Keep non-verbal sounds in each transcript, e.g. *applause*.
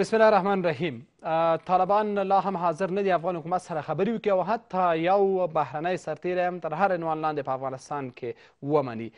بسم الله الرحمن الرحیم طالبان لا هم حاضر نه دي افغان حکومت سره خبرې وکړي او حتی یو بهرنی سرتیری هم تر هر عنوان لاندې په افغانستان کې ومني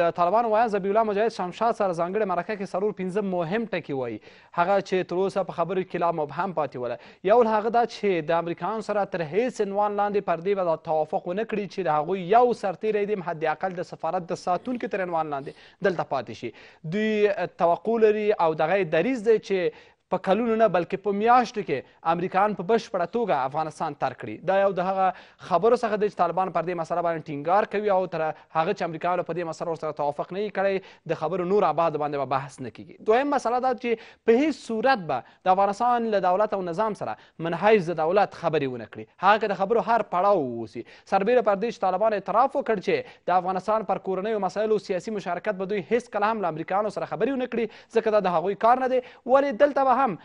د طالبانو وایي ذبیح الله مجاهد شمشاد سره ځانګړې مرکه کې څلور پنځه مهم ټکي وایي هغه چې تر اوسه په خبرو کې لا مبهم پاتې وله یو هغه دا چې د امریکایانو سره تر هیڅ عنوان لاندې پر دې به توافق ونه کړي چې د هغوی یو سرتیری دې هم حداقل د سفارت د ساتونکي تر عنوان لاندې دلته پاتې شي دوی توقع لري او دغه دریځ دی چې په کلونو نه بلکې په میاشتو کې امریکایان په بشپړه توګه افغانستان ترک کړي دا یو د هغه خبرو څخه دی چې طالبان پر دې مسله باندې ټینګار کوي او تر هغه چې امریکایانو په دې مسله ورسره توافق نه وي کړی د خبرو نور اباد باندې به با بحث نه کیږي دویم مسله دا چې په هیڅ صورت به د افغانستان له دولت او نظام سره منحیز د دولت خبرې ونه کړي هغه که د خبرو هر پړاو ووسي سربیره پر دې چې طالبان اعتراف وکړ چې د افغانستان پر کورنیو مسایلو سیاسي مشارکت به دوی هیڅکله هم له امریکایانو سره خبرې ونه کړي ځکه دا د هغوی کار نه دی ولې دلته به هم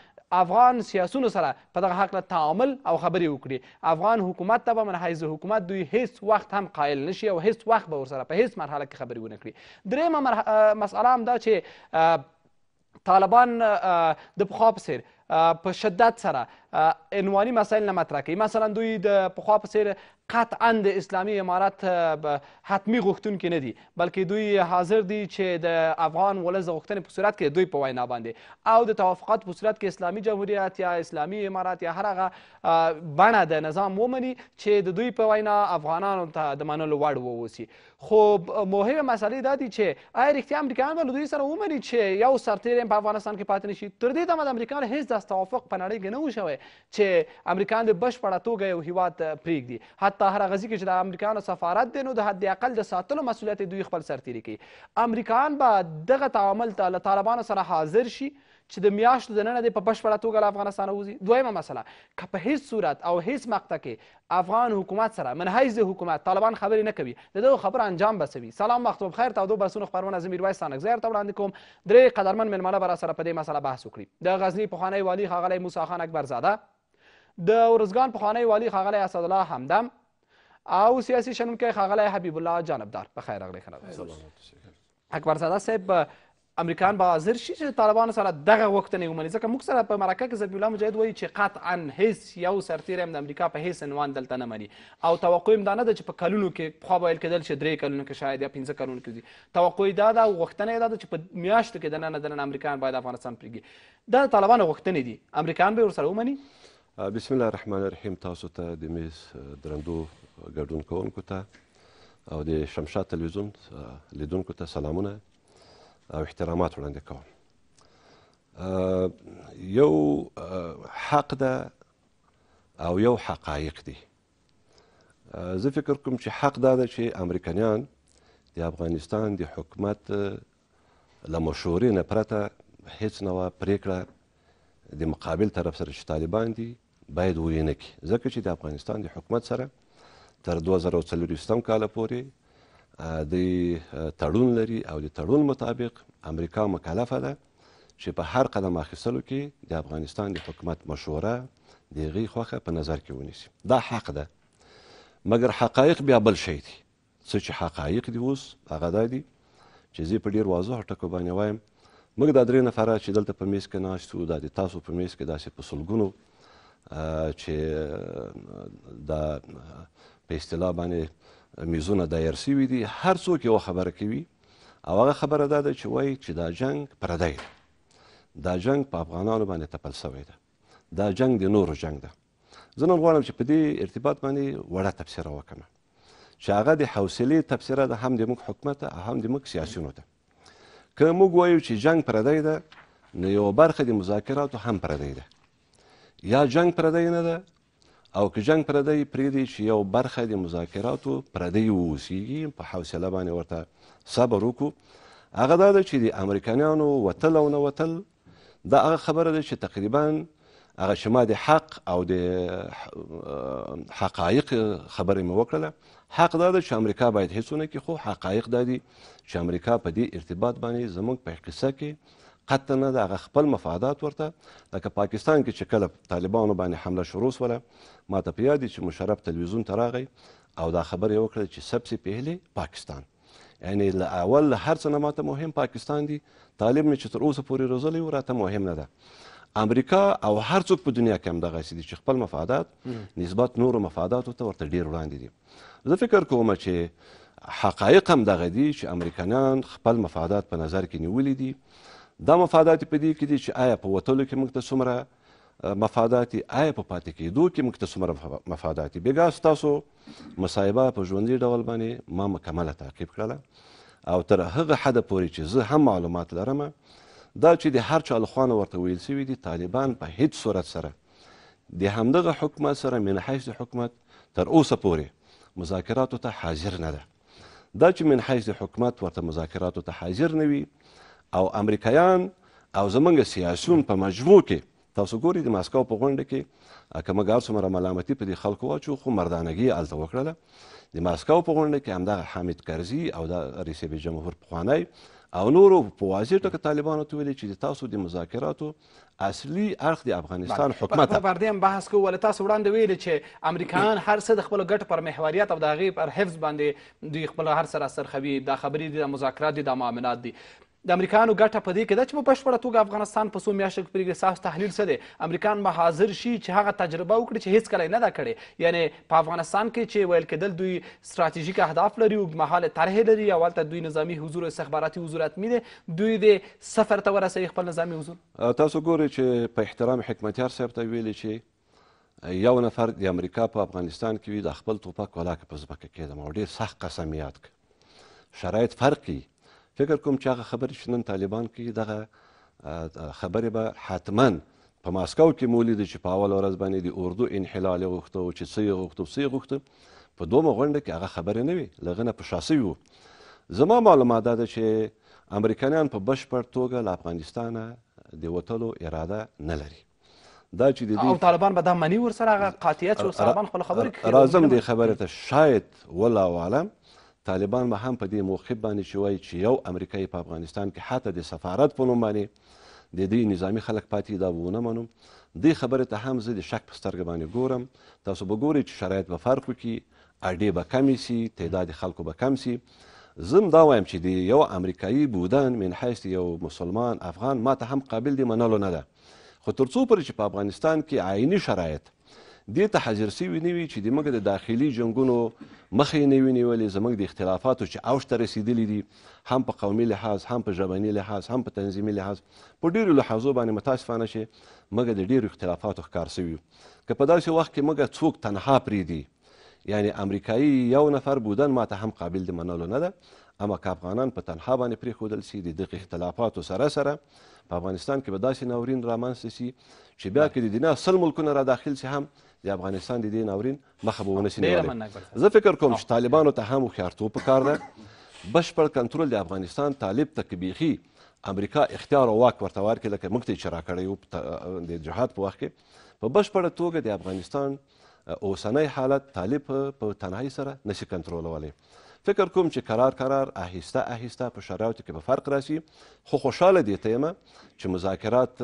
افغان سیاسونو سره په دغه حق تعامل او خبرې وکړي افغان حکومت ته به من حیث حکومت دوی هیڅ وخت هم قایل نشي او هیڅ وخت به ورسره په هیڅ مرحله کې خبرې ونه کړي درېیمه مسئله هم دا چې طالبان د پخوا په څیر په شدت سره عنواني مسایل نه مطرح کوي مثلا دوی د پخوا په څیر قطعا د اسلامي امارت حتمی غوښتونکي نه دي بلکې دوی حاضر دي چې د افغان ولس د غوښتنې په صورت کې دوی په وینا باندې او د توافقات په صورت کې اسلامي جمهوریت یا اسلامي امارت یا هر هغه بڼه د نظام ومني چې د دوی په وینا افغانانو ته د منلو وړ واوسي خو مهمه مسله دا دي چې آیا رښتیا امریکایان به له دوی سره ومني چې یو سرتېری په افغانستان کې پاتې نه شي تر دې دمه د امریکایانو هیڅ داس توافق په نړۍ کې نه و شوی چې امریکایان د بشپړه توګه یو هیواد پرېږدي حتی هر هغه ځي کې چې د امریکایانو سفارت دی نو د حداقل د ساتلو مسؤلیت دوی خپل سرتیري کوي امریکایان به دغه تعامل ته له طالبانو سره حاضر شي چې د میاشتو د ننه د په بشپړه توګه له افغانستانه ووځي دویمه مسله که په هیڅ صورت او هیڅ مقطع کې افغان حکومت سره منحیز حکومت طالبان خبرې نه کوي د دغو خبرو انجام بسوي سلام وخت بخیر تودو بسونو خبرونه زه میرویس تانکزی ورته وړاندې کوم درې قدرمن میلمانه به راسره په دې مسله بحث وکړي د غزني پخوانی والي ښاغلی موسی خان اکبرزاده د ورزګان پخوانی والي ښاغلی اسدالله همدم او سیاسي شنونکی ښاغلی حبیب الله جانبدار په خیر راغلی ښه اکبرزاده صاحب امریکایان به حاضر شي چې طالبانو سره دغه غوښتنې ومني ځکه موږ سره په مرکه کې ذبیح الله مجاهد وایي چې قطعا هیڅ یو سرتیری هم د امریکا په هیڅ عنوان دلته نه مني او توقع یې دا نه ده چې په کلونو کې پخوا به ویل کېدل چې درې کلونو کې شاید یا پنځه کلونو کې ځي توقع یې دا ده او غوښتنه یې دا ده چې په میاشتو کې دننه دننه امریکایان باید افغانستان پرېږدي دا د طالبانو غوښتنې دي امریکایان به یې ورسره ومني بسم الله الرحمن الرحیم تاسو ته د میز درندو ګډون کوونکو ته او د شمشاد تلویزیون لیدونکو ته سلامونه او احترامات وړاندې کوم یو حق ده او یو حقایق دي زه فکر کوم چې حق دا ده چې امریکایان د افغانستان د حکومت له مشورې نه پرته هیڅ نوه پریکړه د مقابل طرف سره چې طالبان دي باید ونه کړي ځکه چې د افغانستان د حکومت سره تر 2040 کال پورې دوی تړون لري او د تړون مطابق امریکا مکلفه ده چې په هر قدم اخیستلو کې د افغانستان د حکومت مشوره د هغې خوښه په نظر کې ونیسي دا حق ده مګر حقایق بیا بل شی دي څه چې حقایق دي اوس هغه دا دي چې زه په ډېر واضح ټکو باندې وایم موږ دا درې نفره چې دلته په میز کې ناست وو دا د تاسو په میز کې داسې په سلګونو چې دا په اصطلاح باندې میزونه دایر سوي دي هر څوک یو خبره کوي او هغه خبره دا ده چې وایي چې دا جنگ پردی دا جنگ په افغانانو باندې تپل سوی ده دا جنگ د نورو جنگ ده زه نن غواړم چې په دې ارتباط باندې وړه تبصره وکړم چې هغه د حوصلې تبصره ده هم د موږ حکومت او هم د موږ سیاسیونو ده که موږ وایو چې جنگ پردی ده نو یوه برخه د مذاکراتو هم پردی ده یا جنگ پردی نه ده او که جنگ پردی پریدي چې یو برخه د مذاکراتو پردی ووسیږي په حوصله باندې ورته صبر وکړو هغه دا ده چې د امریکایانو وتل او نه وتل دا هغه خبره ده چې تقریبا هغه چې ما د حق او د حقایق خبرې مې وکړله حق دا ده چې امریکا باید هیڅ ونه کړي خو حقایق دا دي چې امریکا په دې ارتباط باندې زموږ په قصه کې حتی نه د هغه خپل مفادات ورته لکه پاکستان کې چې کله طالبانو باندې حمله شروع سوله ما ته په یاد چې مشرف تلویزیون ته راغی او دا خبره یې وکړه چې سبسې پهلې پاکستان یعنی له اول له هر څه نه ماته مهم پاکستان دی طالب مې چې تر اوسه پورې روزلی و راته مهم نه ده امریکا او هر څوک په دنیا کې هم دغسې دي چې خپل مفادات نسبت نورو مفاداتو ته ورته ډېر وړاندې دي زه فکر کوم چې حقایق هم دغه دي چې امریکایان خپل مفادات په نظر کې نیولي دي دا مفادات په دې کې دي چې آیا په وتلو کې موږ ته څومره مفادات آیا په پاتې کېدو کې موږ ته څومره مفادات بېګا ستاسو مصاحبه په ژوندي ډول باندې ما مکمله تعقیب کړله او تر هغه حده پورې چې زه هم معلومات لرم دا چې د هر چا لخوا ورته ویل سوي دي طالبان په هیڅ صورت سره د همدغه حکومت سره من حیث حکومت تر اوسه پورې مذاکراتو ته حاضر نه ده دا چې من حیث حکومت ورته مذاکراتو ته حاضر نه وي او امریکایان او زمونږ سیاسیون په مجبو کې تاسو ګورئ د ماسکو په غونډه کې که موږ هر څومره ملامتي په دې خلکو واچو خو مردانګي هلته وکړله د ماسکو په غونډه کې همدغه حامد کرزي او د رئیس جمهور پخوانی او نورو په واضح ټکه طالبانو ته ویلي چې د تاسو د مذاکراتو اصلي اړخ د افغانستان حکومت په بردې هم بحث کوو ولې تاسو وړاندې ویلي چې امریکایان هر څه د خپلو ګټو پر محوریت او د هغې پر حفظ باندې دوی خپل هر سره سرخوي دا خبرې دي دا مذاکرات دي دا معاملات دي د امریکایانو ګټه په دې کې ده چې په بشپړه توګه افغانستان په څو میاشتو کې پرېږدي ستاسو تحلیل څه دی امریکایان به حاضر شي چې هغه تجربه وکړي چې هیڅکله یې نه ده کړې یعنی په افغانستان کې چې ویل کېدل دوی ستراتیژیک اهداف لري اوږدمهاله طرحې لري او هلته دوی نظامي حضور او استخباراتي حضور حتمي دی دوی د صفر ته ورسوي خپل نظامي حضور تاسو ګورئ چې په احترام حکمتیار صاحب ته ویلي چې یو نفر د امریکا په افغانستان کې وي د خپل ټوپک ولاکه په ځمکه کېدم او ډېر سخت قسم یاد کړ شرایط فرق فکر کوم چې هغه خبرې چې نن طالبان کوي دغه خبرې به حتما په ماسکو کې مو ولیدې چې په اول ورځ باندې د اردو انحلال یې غوښته چې څه یې غوښته څه یې غوښته په دومه غونډه کې هغه خبرې نه وي له هغه نه په شا سوي وو زما معلومات دا ده چې امریکایان په بشپړ توګه له افغانستانه د وتلو اراده نه لري دا چې د او طالبان به دا مني ورسره هغه قاطعیت چې طالبان خپله خبرې کوي راځم دې خبرې ته شاید والله عالم طالبان به هم په دې موقف باندې چې وایي چې یو امریکایي په افغانستان کې حتی د سفارت په نوم باندې د دې نظامي خلک پاتې دا ونه منم دې خبرې ته هم زه د شک په سترګه باندې ګورم تاسو به ګورئ چې شرایط به فرق وکړي اډې به کمې سي تعداد خلکو به کم سي زم دا وایم چې دی یو امریکایي بودن من حیث یو مسلمان افغان ما ته هم قابل دی منلو نه ده خو تر څو پورې چې په افغانستان کې عیني شرایط دې ته حاضر سوي نه وي چې د موږ د داخلي جنګونو مخې نه وي نیولې زموږ د اختلافاتو چې اوج ته رسېدلي دي هم په قومي لحاظ هم په ژبني لحاظ هم په تنظیمي لحاظ په ډېرو لحاظو باندې متاسفانه چې موږ د ډېرو اختلافاتو ښکار سوي که په داسې وخت کې موږ څوک تنها پرېږدي یعنی امریکایي یو نفر بودن ماته هم قابل د منلو نه ده اما که افغانان په تنها باندې پرېښودل سي د دغه اختلافاتو سره سره په افغانستان کې به داسې ناورین رامنځته سي چې بیا که د دنیا سل ملکونه را داخل سي هم د افغانستان د دې ناورین مخه به ونشي نیولی زه فکر کوم چې طالبانو ته هم هوښیارتوب پکار ده بشپړ کنټرول د افغانستان طالب ته که بیخي امریکا اختیار او واک ورته ورکړي لکه موږ ته یې چې راکړی وو د جهاد په وخت کې په بشپړه توګه د افغانستان اوسنی حالت طالب په تنهایی سره نشي کنټرولولی فکر کوم چې قرار قرار آهسته آهسته په شرایطو کې به فرق راسي خو خوشحاله دې ته یم چې مذاکرات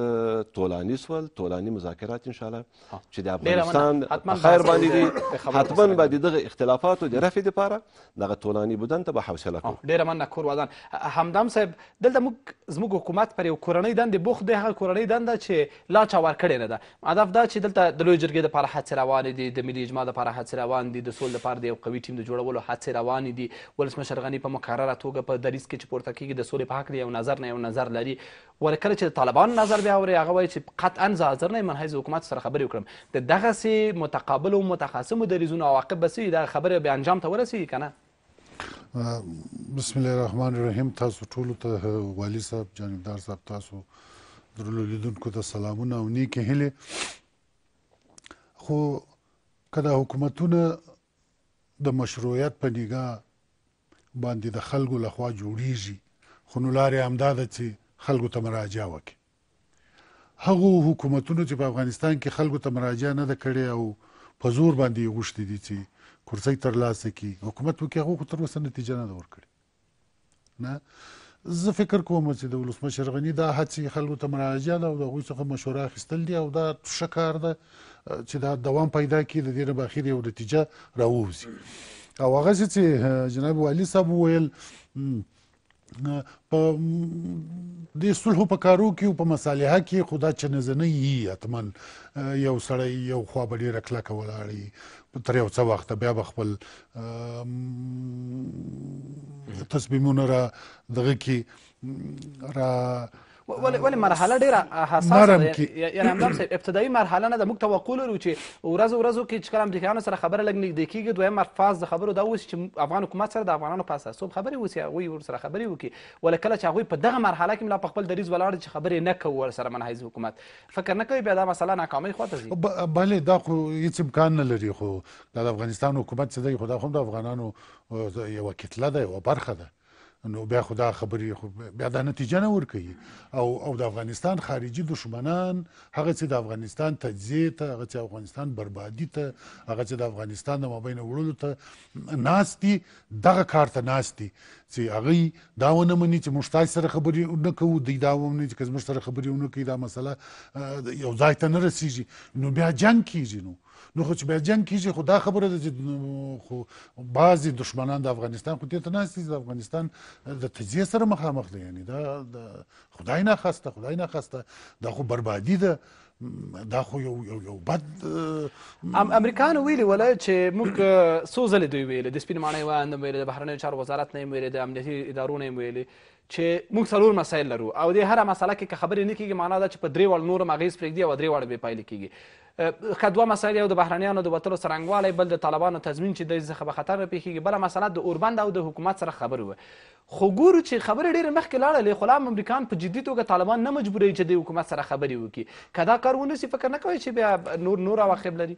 تولانی سول تولانی مذاکرات ان شاء الله چې د افغانستان خیر باندې دي حتما به د دغه اختلافاتو د رفع لپاره دغه تولانی بودن ته به حوصله کوو ډیره مننه کوروادان همدم صاحب دلته موږ زموږ حکومت پر یو کورنۍ دندې بوخت دی هغه کورنۍ دنده چې لا چاور کړې نه ده هدف دا چې دلته د لوی جرګې لپاره هڅې روانې دي د ملي اجماع لپاره هڅې روان دي د سولې لپاره د یو قوي ټیم د جوړولو هڅې روانې دي ولسمشر غني په مکرره توګه په دریځ کې چې پورته کیږي د سولې په حق یو نظر نه یو نظر لري ولې کله چې د طالبانو نظر بیا اوري هغه وایي چې قطعا زه حاضر نه یم منحیز حکومت سره خبرې وکړم د دغسې متقابلو متخاصمو دریځونو عواقب به څه وي دغه خبرې به انجام ته ورسیږي که نه بسم الله الرحمن الرحیم تاسو ټولو ته والي صاحب جانبدار صاحب تاسو درلو لیدونکو ته سلامونه او نیکې هیلې خو کله حکومتونه د مشروعیت په نگاه باندې د خلکو لخوا جوړیږي خو نو لارې همدا ده چې خلکو ته مراجعه وکړي هغو حکومتونو چې په افغانستان کې خلکو ته مراجعه نه ده کړې او په زور باندې غوښتي دي چې کرسۍ ترلاسه کړي حکومت وکړي هغو تر اوسه نتیجه نه ده ورکړې نه زه فکر کوم چې د ولسمشر غني دا هڅې خلکو ته مراجعه ده او د هغوی څخه مشوره اخیستل دي او دا ښه کار ده چې دا دوام پیدا کړي د دې نه به اخر یو نتیجه راووځي او هغه چې جناب والی صاحب ویل په د صلح په کارو کې او په مصالحه کې خدا چې نزنه یي اتمن یو سړی یو خوا به ډیره کلکه ولاړي تر یو څه وخته بیا به خپل تصمیمونه را دغه کې را ولې ولې مرحله ډیره حساسه ده یعنی همدام صاحب ابتدایي مرحله نه ده موږ توقع لرو چې ورځو ورځو کې چې کله امریکایانو سره خبره لږ نږدې کېږي دویم فاز د خبرو دا اوس چې افغان حکومت سره د افغانانو په اساسوب خبرې وسي هغوی ورسره خبرې وکړي ولا کله چې هغوی په دغه مرحله کې ملا په خپل دریځ ولاړ چې خبرې نه کوو ورسره منحیز حکومت فکر نه کوي بیا دا مسله ناکامۍ خواته ځي بله دا خو هیڅ امکان نه لري خو د افغانستان حکومت چې دی خو دا هم د افغانانو یوه کتله ده یوه برخه ده نو بیا خدا خبرې بیا دا نتیجه نه ورکوي او او د افغانستان خارجي دشمنان هغه چې د افغانستان تجزیه ته هغه چې افغانستان بربادي ته هغه چې د افغانستان د مابین وړلو ته ناشتي دغه کار ته ناشتي چې هغه دا ونه مني چې مشتاق سره خبرې نه کوو دی دا ونه چې مشتاق سره خبرې نه کوي دا مسله یو ځای ته نه رسیږي نو بیا جنگ کیږي نو نو خو چې بیا جنگ کیږي خو دا خبره ده چې خو بعضی دشمنان د افغانستان خو دې ته ناست د افغانستان د تجزیه سره مخامخ دي یعنی دا د خدای نه خواسته خدای نه خواسته دا خو بربادي ده دا خو یو یو یو بد ام امریکایانو ویلي ولا چې موږ څو ځلې دوی ویلي د سپین ماڼۍ ویاند ویلي د بهرنیو چارو وزارت نه ویلي د امنیتي ادارو نه ویلي چې موږ څلور مسایل لرو او د هره مسله کې که خبرې نه کېږي معنا ده چې په درې واړو نورم اغیز پرېږدي او درې واړه بې پایلې کېږي که دوه مسایل یو د بهرنیانو د وتلو څرنګوالی بل د طالبانو تضمین چې دی څخه به خطر راپېښېږي بله مسله د اوربند او د حکومت سره خبرې وه خو ګورو چې خبرې ډېرې مخکې لاړلې خو لا هم امریکان په جدي توګه طالبان نه مجبوروي چې د حکومت سره خبرې وکړي که دا کار ونهسي فکر نه کوئ چې بیا نور نور عواقب لري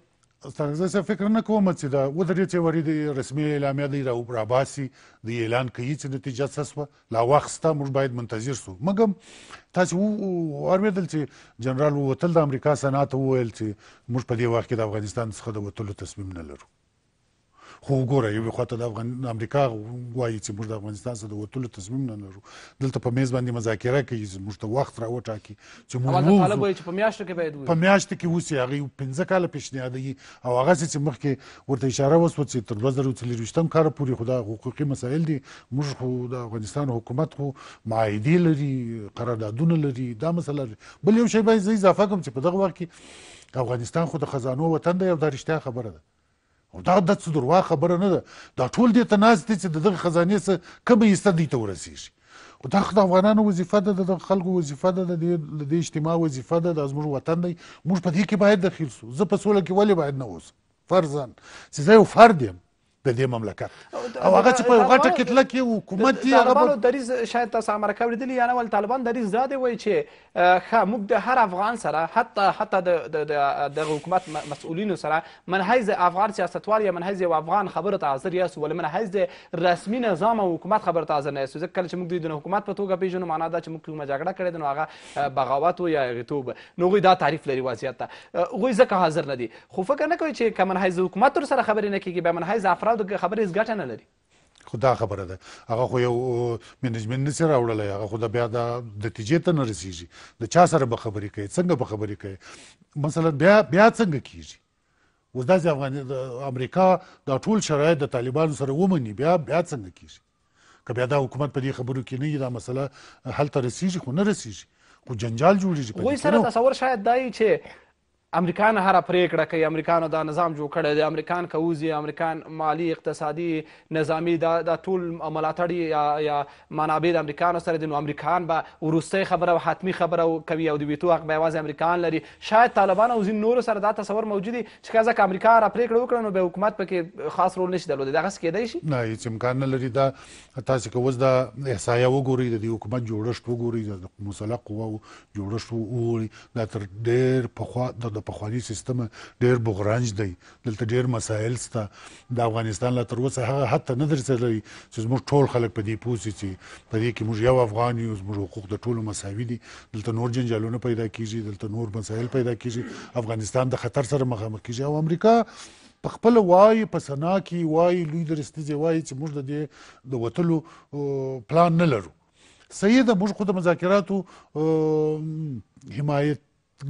زه څه فکر نه کوم چې دا ودرې چې وری د رسمي اعلامیه دی را وبراباسي د اعلان کوي چې نتیجه څه شوه لا واخسته موږ باید منتظر سو مګم تاسو اورېدل چې جنرال وتل د امریکا سنا ته وویل چې موږ په دې وخت کې د افغانستان څخه د وتلو تصمیم نه لرو خو وګوره یو خواته د افغان امریکا وایي چې موږ د افغانستان سره د وټولو تصمیم نه لرو دلته په میز باندې مذاکره کوي موږ ته وخت راوټاکي چې موږ نو طالب وایي چې په میاشت کې باید په میاشت کې اوسي هغه 15 کال پیشنهاد دی او هغه چې مخکې ورته اشاره وسو چې تر 2023 کال پورې خدا حقوقي مسایل دي موږ خو د افغانستان حکومت خو معاهدي لري قراردادونه لري دا مسله بل یو شی به اضافه کوم چې په دغه وخت کې افغانستان خو د خزانو وطن دی او دا رښتیا خبره ده او دا د څه دروا خبره نه ده دا ټول دې ته ناست دي چې د دغه خزانې څخه کمه حصه دوی ته ورسیږي خو دا خو د افغانانو وظیفه ده د خلکو وظیفه ده د دې اجتماع وظیفه ده دا زموږ وطن دی موږ په دې کې باید دخیل سو زه په سوله کې ولې باید نه اوسم فرضاً چې زه یو فرد یم د دې مملکت او هغه چې په غټه کتله کې حکومت دی هغه طالبانو دریز شاید تاسو امریکا ولیدلی یا نه ول طالبان دریز دا دی وایي چې ښه موږ د هر افغان سره حتی حتی د د حکومت مسؤلینو سره منحیز افغان سیاستوال یا منحیز یو افغان خبره ته حاضر یاست ول منحیز د رسمي نظام او حکومت خبره ته حاضر نه یاست ځکه کله چې موږ د حکومت په توګه پیژنو معنا دا چې موږ کومه جګړه کړې ده نو هغه بغاوت یا غیتوب نو غوی دا تعریف لري وضعیت ته غوی ځکه حاضر نه دي خو فکر نه کوي چې کمنحیز حکومت سره خبرې نه کیږي به منحیز افراد د خبرې هیڅ ګټه نه لري خدا خبره ده هغه خو یو منیجمنت نشي راوړلای هغه خو د بیا د نتیجې ته نه رسیږي د چا سره به خبرې کوي څنګه به خبرې کوي مثلا بیا بیا څنګه کیږي اوس داسې افغان امریکا دا ټول شرایط د طالبانو سره ومني بیا بیا څنګه کیږي که بیا دا حکومت په دې خبرو کې نه وي دا مسله هلته رسیږي خو نه رسیږي خو جنجال جوړیږي وایي سره تصور شاید دا چې امریکا نه هره پریکړه کوي امریکا دا نظام جوړ کړی دی امریکان که وځي امریکان مالی اقتصادي نظامی دا, دا ټول ملاتړ یا, یا منابع د امریکانو سره دي نو امریکان به وروستۍ خبره او حتمي خبره کوي او د ویټو حق به یوازې امریکان لري شاید طالبان او ځینې نورو سره دا تصور موجود دی چې که ځکه امریکا هره پریکړه وکړه نو به حکومت پکې خاص رول نشي درلودی دغسې کیدی شي نه هېڅ امکان نه لري دا تاسې که اوس د احصایه وګورئ د دې حکومت جوړښت وګورئ د مسلح قواو جوړښت وګورئ دا تر ډېر پخوا د د پخوانی سیستم ډیر بغرنج دی دلته ډیر مسایل سته د افغانستان لا تر اوسه هغه حتی نه درځلې چې موږ ټول خلک په دې پوسی چې په دې کې موږ یو افغان یو موږ حقوق د ټولو مساوي دي دلته نور جنجالونه پیدا کیږي دلته نور مسایل پیدا کیږي افغانستان د خطر سره مخامخ کیږي او امریکا په خپل وای په سنا کې وای لوی درستیزه وای چې موږ د دې د وټلو پلان نه لرو سید موږ خود مذاکراتو حمایت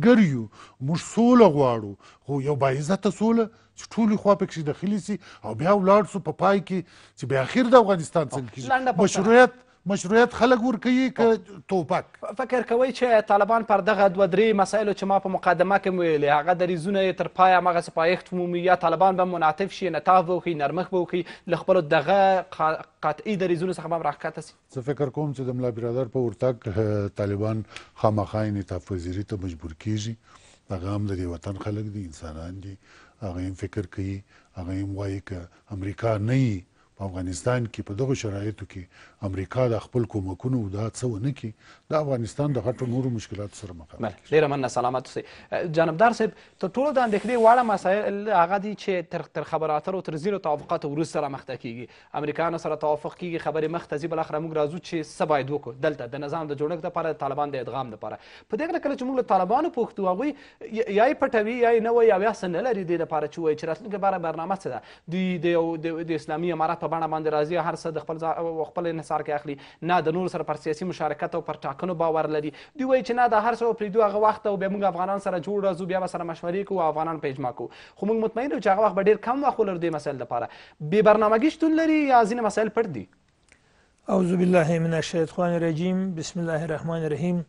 ګر یو موږ سوله غواړو خو یو باعزته سوله چې ټولې خوا پکې داخلي سي او بیا ولاړ سو په پا پای کې چې بیا اخر د افغانستان څنګه کېږي مشروعیت مشروعیت خلک ورکوي که توپک فکر کوئ چې طالبان پر دغه دوه درې مسایلو چې ما په مقدمه کې ویلې هغه دریزونه یې تر پایه همغسې پایښت ومومي یا طالبان به منعطف شي انعطاف به وښي نرمښت به وښي له خپلو دغه قطعي دریزونو څخه به هم راښکته سي زه فکر کوم چې د ملا برادر په ورتګ طالبان خامخا انعطاف پذیري ته مجبور کیږي هغه هم د دې وطن خلک دي انسانان دي هغه هم فکر کوي هغه هم وایي که امریکا نه په افغانستان کې په دغه شرایطو کې امریکا د خپل کومکونو دا څه ونه کړي د افغانستان د غټو نورو مشکلاتو سره مخ دی ډیره مننه سلامت اوسئ جانبدار صاحب تر ټولو د اندېښنې واړه مسایل هغه دي چې تر تر خبرو اترو تر زیرو توافقاتو وروسته رامخته کیږي امریکایانو سره توافق کیږي خبرې مخته ځي بالاخره موږ راځو چې څه باید وکړو دلته د نظام د جوړښت لپاره د طالبان د ادغام لپاره په دې کله چې موږ له طالبانو پوښتو هغوی یا یې پټوي یا یې نه وایي او یا څه نه لري دې لپاره چې وایي چې راتلونکې برنامه څه ده د یو د اسلامي امارات په بڼه باندې راځي هر څه د خپل خپل انحصار کې اخلي نه د نور سره پر سیاسي مشارکت او پر ټاکنو باور لري دوی وایي چې نه دا هر څه پرېږدو هغه وخت او بیا موږ افغانان سره جوړ راځو بیا به سره مشورې کوو افغانان په اجماع کوو خو موږ مطمئن یو چې هغه وخت به ډېر کم وخت ولرو دې مسایل لپاره بې برنامګي شتون لري یا ځینې مسایل پټ دي اعوذ بالله من الشیطان الرجیم بسم الله الرحمن الرحیم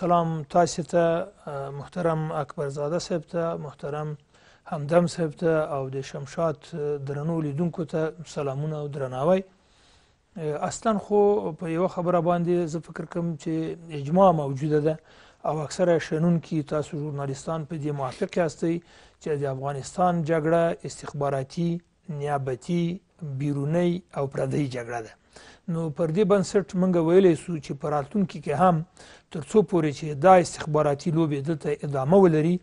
سلام تاسو ته محترم اکبرزاده صاحب ته محترم همدم صاحب ته او د شمشاد درنو لیدونکو ته سلامونه او درناوی اصلا خو په یو خبره باندې زه فکر کوم چې اجماع موجوده ده او اکثره شنون کې تاسو ژورنالستان په دې موافق یاستئ چې د افغانستان جګړه استخباراتي نیابتي بیرونی او پردی جګړه ده نو پر دې بنسټ موږ ویلی سو چې په راتلونکي کې هم تر څو پورې چې دا استخباراتي لوبې دلته ادامه ولري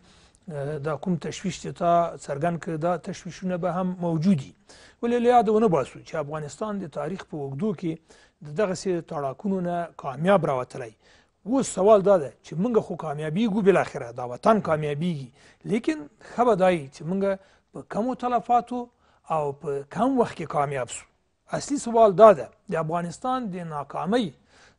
دا کوم تشویش چې تا څرګند کړ دا تشویشونه به هم موجودي ولې له یاده ونه باسو چې افغانستان د تاریخ په اوږدو کې د دغسې تړاکونو نه کامیاب راوتلی اوس سوال دا ده چې موږ خو کامیابیږو بالاخره دا وطن کامیابیږي لیکن ښه به دای چې موږ په کمو تلفاتو او په کم وخت کې کامیاب سو اصلي سوال دا ده د افغانستان د ناکامۍ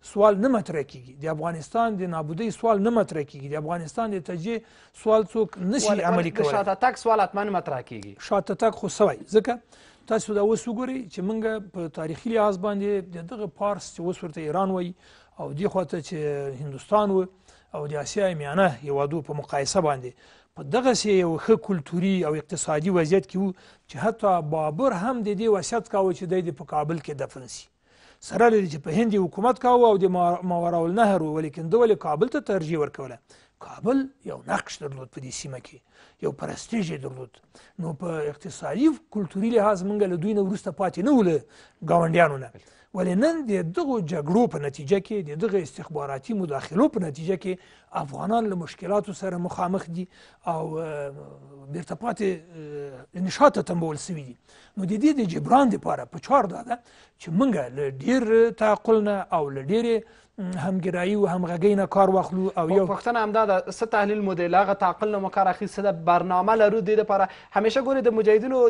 سوال نه مطرح کیږي د افغانستان د نابودۍ سوال نه مطرح کیږي د افغانستان د تجزیې سوال څوک نشي عملي کولی شاته تک سوال حتمن مطرح کیږي شاته تک خو سوی ځکه تاسو دا اوس وګورئ چې موږ په تاریخي لحاظ باندې د دغه پارس چې اوس ورته ایران وایي او دی خواته چې هندستان و او د اسیا میانه هیوادو په مقایسه باندې په دغسې یو ښه کلتوري او اقتصادي وضعیت کې و چې حتی بابر هم د دې وصیت کاوه چې دی په کابل کې دفن سي سره لري چې په هند حکومت کاوه او د ماوراء النهر ولیکن دوی کابل ته ترجیح ورکوله کابل یو نقش درلود په دې سیمه کې یو پرستیژ درلود نو په اقتصادي کلتوري لحاظ موږ له دوی نه وروسته پاتې نه وله ګاونډیانو نه ولې نن د دغو جګړو په نتیجه کې د دغه استخباراتي مداخلو په نتیجه کې افغانان له مشکلاتو سره مخامخ دي او بیرته پاتې نشاته تنبول سوي دي نو د دې د جبران دپاره په چار دا ده چې موږ له ډېر تعقل نه او له ډېرې همګرایي او همغږۍ نه کار واخلو او یو پوښتنه همدا ده څه تحلیل مو دی له هغه تعقل نه مو کار اخیستی ده برنامه لرو دې دپاره همیشه ګورې د مجاهدینو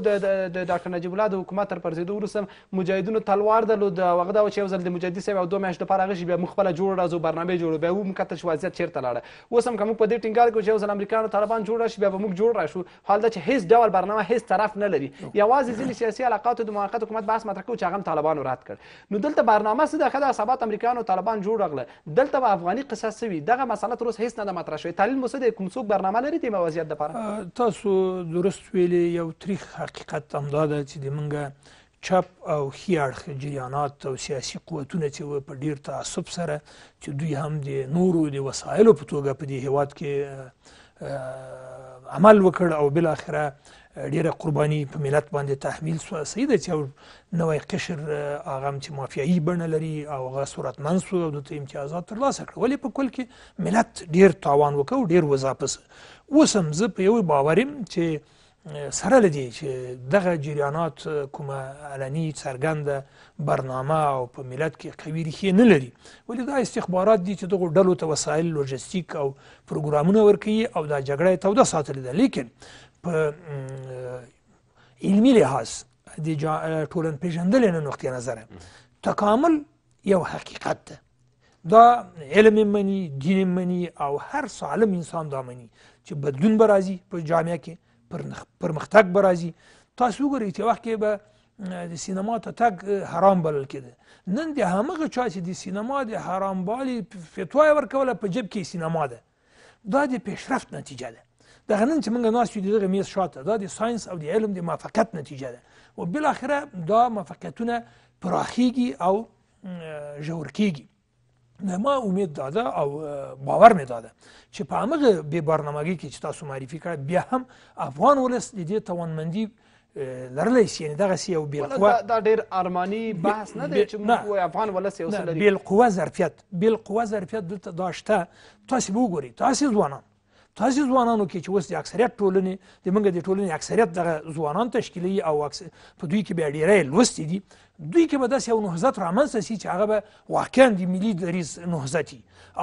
د ډاکټر نجیب الله د حکومت تر پرځېدو وروسته مجاهدینو تلوار درلود هغه دا و چې یو ځل د مجاهدي صاحب او دوه میاشتو دپاره هغه شي بیا موږ خپله جوړ راځو برنامې جوړو بیا ومو کتل چې وضعیت چېرته لاړه اوس هم که موږ په دې ټینګار کوو چې یو ځل امریکایانو طالبان جوړ راشي بیا به موږ جوړ راشو حال ده چې هېڅ ډول برنامه هېڅ طرف نه لري یوازې ځینې سیاسي علاقاتو د موقت حکومت بحث مطرح کوو چې هغه هم طالبانو رد کړ نو دلته برنامه څه ده ښه ده ثبات امریکایانو طالبان جوړ راغله دلته به افغاني قصه سوي دغه مسله تر اوسه هیڅ نه ده مطرح شوې تعلیم مو د کوم څوک برنامه لري د وضعیت لپاره تاسو درست ویلي یو تریخ حقیقت همدا ده چې د منګه چپ او خیارخ جریانات او سیاسي قوتونه چې په ډیر تعصب سره چې دوی هم د نورو د وسایلو په توګه په دې هیواد کې عمل وکړ او بل اخره ډیره قرباني په ملت باندې تحمیل سو سید چې نوې قشر هغه چې مافیایي بڼه لري او هغه صورتمن سو او د امتیازات ترلاسه کړ ولې په کل کې ملت ډیر تاوان وکړ ډیر وظاپس اوس هم زه په یو باورم چې سره لدی چې دغه جریانات کومه علني څرګنده برنامه او په ملت کې قوي ریښې نه لري ولې دا استخبارات دي چې دغو ډلو ته وسایل لوجستیک او پروګرامونه ورکوي او دا جګړه یې توده ساتلې ده لیکن په علمی لحاظ د ټولن پیژندل نه نقطه نظره تکامل یو حقیقت ده دا علم منی دین منی او هر سالم انسان دا منی چې بدلون به راځي په جامعه کې پرمختګ به راځي تاسو وګورئ چې وخت کې به د سینما ته تګ حرام بلل کېده نن د همغه چا چې د سینما د حرام بالي فتوا یې ورکوله په جیب کې سینما ده دا د پیشرفت نتیجه ده دغه نن چې موږ ناست یو د دغه میز شاته دا د ساینس او د علم د موافقت نتیجه ده او بالاخره دا موافقتونه پراخیږي او ژور کیږي ما امید داده او باور می داده چې په هغه به برنامهګي کې چې تاسو معرفي کړ بیا هم افغان ولس د دې توانمندي لرلی سي یعنی دغه سی او بیل قوه دا ډیر ارمانی بحث نه دی چې موږ افغان ولس یو سره بیل قوه ظرفیت بیل قوه ظرفیت دلته داشته تاسو وګورئ تاسو ځوانان تاسو ځوانانو کې چې اوس د اکثریت ټولنې د موږ د ټولنې اکثریت دغه ځوانان تشکیلوي او په دوی کې بیا ډیری لوستي دي دوی کې به داسې یو نهضت رامنځته سي چې هغه به واقعا د ملي دریز نهضت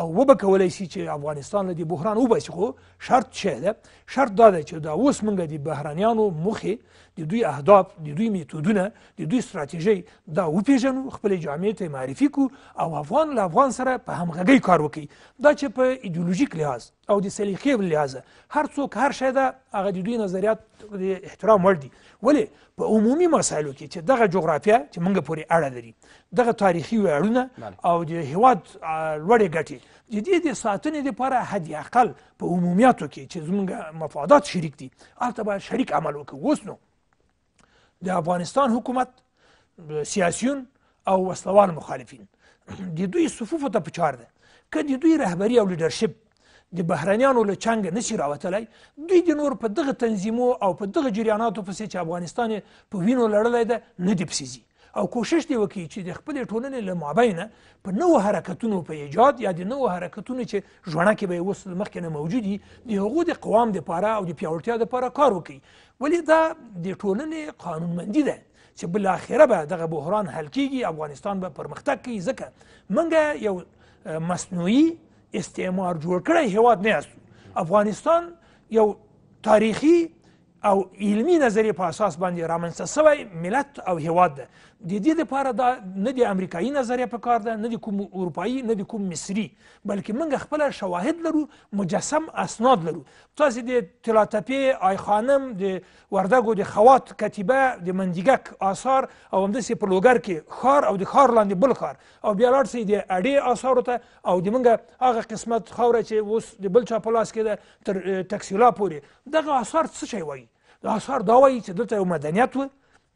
او وبه کولی سي چې افغانستان له دې بحران وباسي خو شرط څه ده شرط دا ده چې دا اوس موږ د بهرانیانو موخې د دوی اهداف د دوی میتودونه د دوی ستراتیژي دا وپیژنو خپل جامعې ته معرفي کو او افغان له افغان سره په همغږۍ کار وکړي دا چې په ایدولوژیک لحاظ او د سلیقې لحاظ هر څوک هر شی ده هغه د دوی نظریات د احترام وړ دي ولې په عمومي مسایلو کې چې دغه جغرافیه چې موږ پورې اړه لري دغه تاریخي ویاړونه او د هیواد لوړې ګټې د دې د ساتنې لپاره حد اقل په عمومیاتو کې چې زموږ مفادات شریک دي هلته باید شریک عمل وکړو اوس نو د افغانستان حکومت سیاسیون او وسلوال مخالفین د دوی صفوفو ته په چار ده که د دوی رهبري او لیډرشپ د بهرنیانو له چنګ نشي راوتلی دوی د نور په دغه تنظیمو او په دغه جریاناتو پسې چې افغانستان په وینو لړلی ده نه دي پسې ځي او کوشش دی وکړي چې د خپلې ټولنې له مابینه په نوو حرکتونو په ایجاد یا د نوو حرکتونو چې ژوڼکې به یې اوس مخکې نه موجود وي د هغو د قوام دپاره او د پیاوړتیا دپاره کار وکړي ولې دا د ټولنې قانونمندي ده چې بالاخره به دغه بحران حل کیږي افغانستان به پرمختګ کوي ځکه منګه یو مصنوعي استعمار جوړ کړی هیواد نه یاستو افغانستان یو تاریخي او علمی نظریې په اساس باندې رامنځته سوی ملت او هیواد ده د دې لپاره دا نه د امریکایي نظریه په کار ده نه د کوم اروپایي نه د کوم مصري بلکې موږ خپل شواهد لرو مجسم اسناد لرو تاسو د طلاتپې آی خانم د وردګو د خوات کتیبه د مندیګک آثار او همداسې په لوګر کې ښار او د ښار لاندې بل ښار او بیا لاړ سئ د اډې آثارو ته او د موږ هغه قسمت خاوره چې اوس د بل چا په لاس کې ده تر تکسیلا پورې دغه آثار څه شی وایي دا آثار دا وایي چې دلته یو مدنیت و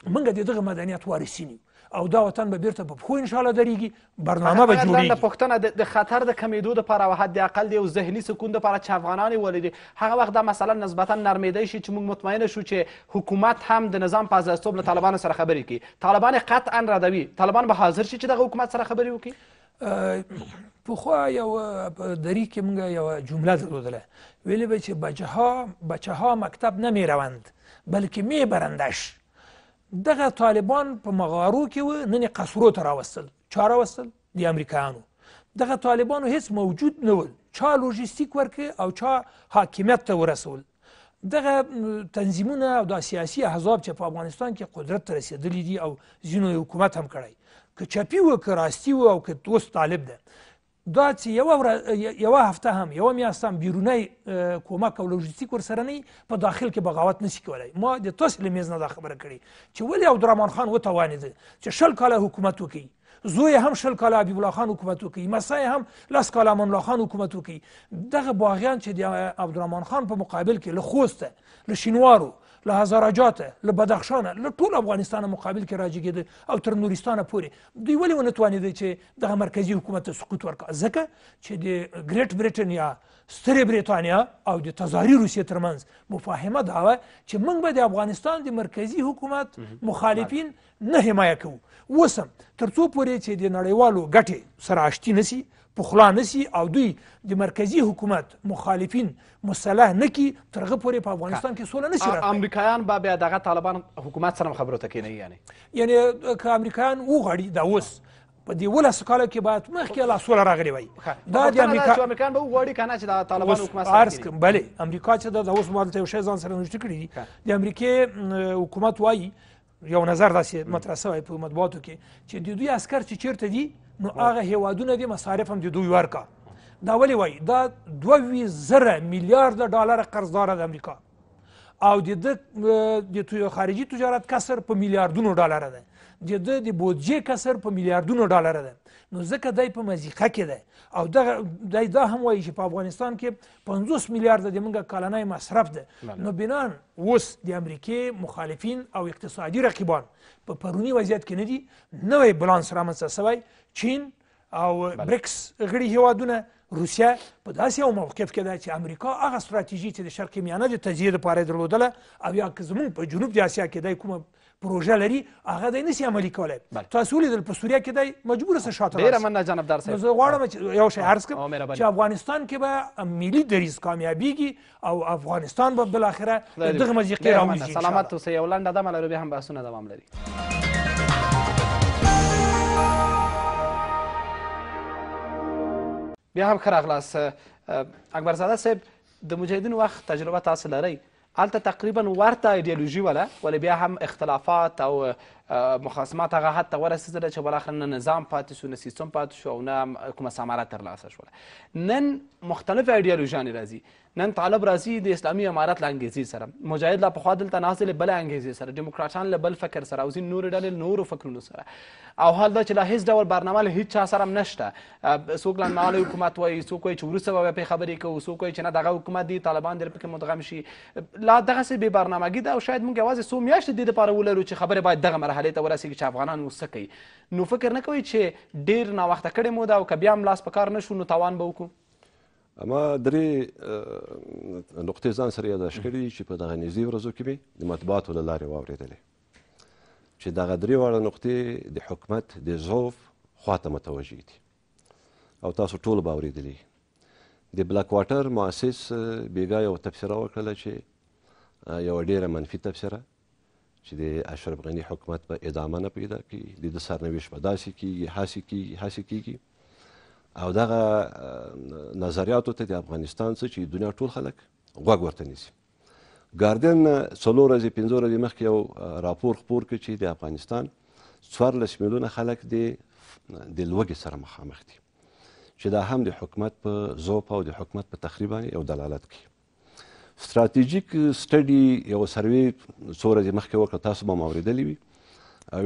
منګه د دغه مدنیت وارثین او دا وطن به بیرته په پخو ان شاء الله درېږي برنامه به جوړیږي د پښتنه د خطر د کمیدو لپاره او حد اقل د ذهني سکون لپاره چې افغانان ولري هغه وخت دا مثلا نسبتا نرمیدای شي چې موږ مطمئنه شو چې حکومت هم د نظام په ازاستوب له طالبانو سره خبرې کوي طالبان قطعا ردوي طالبان به حاضر شي چې دغه حکومت سره خبرې وکړي پخوا یو دری کې موږ یو جمله درلودله ویلې به چې بچه ها بچه ها مکتب نمی روند بلکې می برندش دغه طالبان په مغارو کې و نن قصرو ته راوستل چا راوستل د امریکایانو دغه طالبانو هیڅ موجود نه ول چا لوجستیک ورکه او چا حاکمیت ته ورسول دغه تنظیمونه او د سیاسي احزاب چې په افغانستان کې قدرت ته رسېدلي دي او ځینو حکومت هم کړی که چپی و که راستي و او که اوس طالب ده دا چې یو یو هفته هم یو میاشت هم بیرونی کومک او لوجستیک ورسره نه په داخل کې بغاوت نشي کولی ما د تاسو له میز نه دا خبره کړې چې ولې عبدالرحمن خان وتوانېده چې شل کاله حکومت وکړي زوی هم شل کاله حبیب الله خان حکومت وکړي مسای هم لس کاله امان الله خان حکومت وکړي دغه باغیان چې د عبدالرحمن خان په مقابل کې له خوسته له شینوارو له هزاراجاته له بدخشانه له ټول افغانستانه مقابل کې راجګېده او تر نورستانه پورې دوی ولې ونه توانېدی چې دغه مرکزي حکومت ته سقوط ورکړه ځکه چې د ګریټ برټن یا سترې بریتانیا او د تزاري روسیې ترمنځ مفاهمه دا وه چې موږ به د افغانستان د مرکزي حکومت مخالفین نه حمایه کوو اوس هم تر څو پورې چې د نړیوالو ګټې سره آشتي نه په خلا نسی او دوی د مرکزی حکومت مخالفین مسلح نکی ترغه پورې په افغانستان کې سوله نشي راغلی امریکایان به بیا دغه طالبان حکومت سره خبرو ته کینی یعنی یعنی که امریکایان وغواړي دا اوس په دې ولس کالو کې باید مخکې لا سوله راغلی وای دا د امریکا امریکایان به وغواړي کنه چې د طالبانو حکومت سره عرض کوم بله امریکا چې دا اوس مالته یو شی ځان سره نشته کړی د امریکای حکومت وای یو نظر داسې مطرح سوی په مطبوعاتو کې چې د دوی عسکر چې چیرته دي نو هغه هیوادونه دې مصارف هم د دوی ورکا دا ولې وایي دا دوه ویشت زره میلیارده ډالره قرضداره د امریکا او د ده د خارجي تجارت کسر په میلیاردونو ډالره ده د ده د بودجې کسر په میلیاردونو ډالره ده نو ځکه دی په مزیقه کې ده او دغه دی دا هم وایي چې په افغانستان کې 50 میلیارده د موږ کلنی مصرف ده نو بنان اوس د امریکې مخالفین او اقتصادي رقیبان په پرونی وضعیت کې نه دي نوی بلانس رامنځته سوی چین او بریکس غړي هیوادونه روسیا په داسې یو موقف کې ده چې امریکا هغه ستراتیژي چې د شرق میانه د تجزیې لپاره یې درلودله او یا که زموږ په جنوب د اسیا کې دی کومه پروژه لري هغه دی نسی عملی کولای تاسو ولیدل په سوریه کې دی مجبور سه شاته ډیره مننه جنابدار صاحب زه غواړم چې یو شی عرض کوم چې افغانستان کې به ملي دریز کامیابیږي او افغانستان به بل اخره دغه مزیقې راوځي سلامت اوسئ یو لنډه دمه لرو بیا هم بحثونه دوام لري بیا هم ښه راغلاست اکبرزاده صاحب د مجاهدینو وخت تجربه تاسو لرئ هل تقریبا ورته ایدئولوژي ولا ولی بیا هم اختلافات او مخاصمات هغه حد ته ورسېدله چې بالاخره نه نظام پاتې شو نه سیستم پاتې شو او نه کومه ثمره ترلاسه شوله نن مختلف ایډیالوژیانې راځي نن طالب راځي د اسلامي امارت له انګیزې سره مجاهد لا پخوا دلته ناست له بله انګیزې سره ډیموکراټان له بل فکر سره او ځینې نورې ډلې نورو فکرونو سره او حال دا چې لا هیڅ ډول برنامه له هیڅ چا سره هم نشته څوک لنډمهالی حکومت وایي څوک وایي چې وروسته به پرې خبرې کوو څوک وایي چې نه دغه حکومت دی طالبان در پکې مدغم شي لا دغسې بې برنامګي ده او شاید موږ یوازې څو میاشتې دې دپاره ولرو چې خبرې باید دغه مرحله مرحلې ته ورسیږي چې افغانان اوس څه کوي نو فکر نه کوئ چې ډیر ناوخته کړې مو ده او که بیا هم لاس په کار نه شو نو تاوان به وکړو اما درې نقطې ځان سره یاداش کړي چې په دغه نږدې ورځو کې مې د مطبوعاتو له لارې واورېدلې چې دغه درې واړه نقطې د حکومت د ضعف خواته متوجه دي او تاسو ټول به اورېدلې د بلاک واټر مؤسس بیګا یو تبصره وکړله چې یوه ډېره منفي تبصره چې د اشرف غنی حکومت به ادامه نه پیدا کړي د ده سرنوشت به داسې کېږي هسې کېږي هسې کېږي او دغه نظریاتو ته د افغانستان څه چې دنیا ټول خلک غوږ ورته نیسي ګاردین څلور ورځې پنځه ورځې مخکې یو راپور خپور کړ چې د افغانستان څوارلس میلیونه خلک د د لوږې سره مخامخ دي چې دا هم د حکومت په ضعف او د حکومت په تخریب باندې یو دلالت کوي ستراتیژیک سټډي یو سروي څو ورځې مخکې وکړه تاسو به مو اورېدلی وي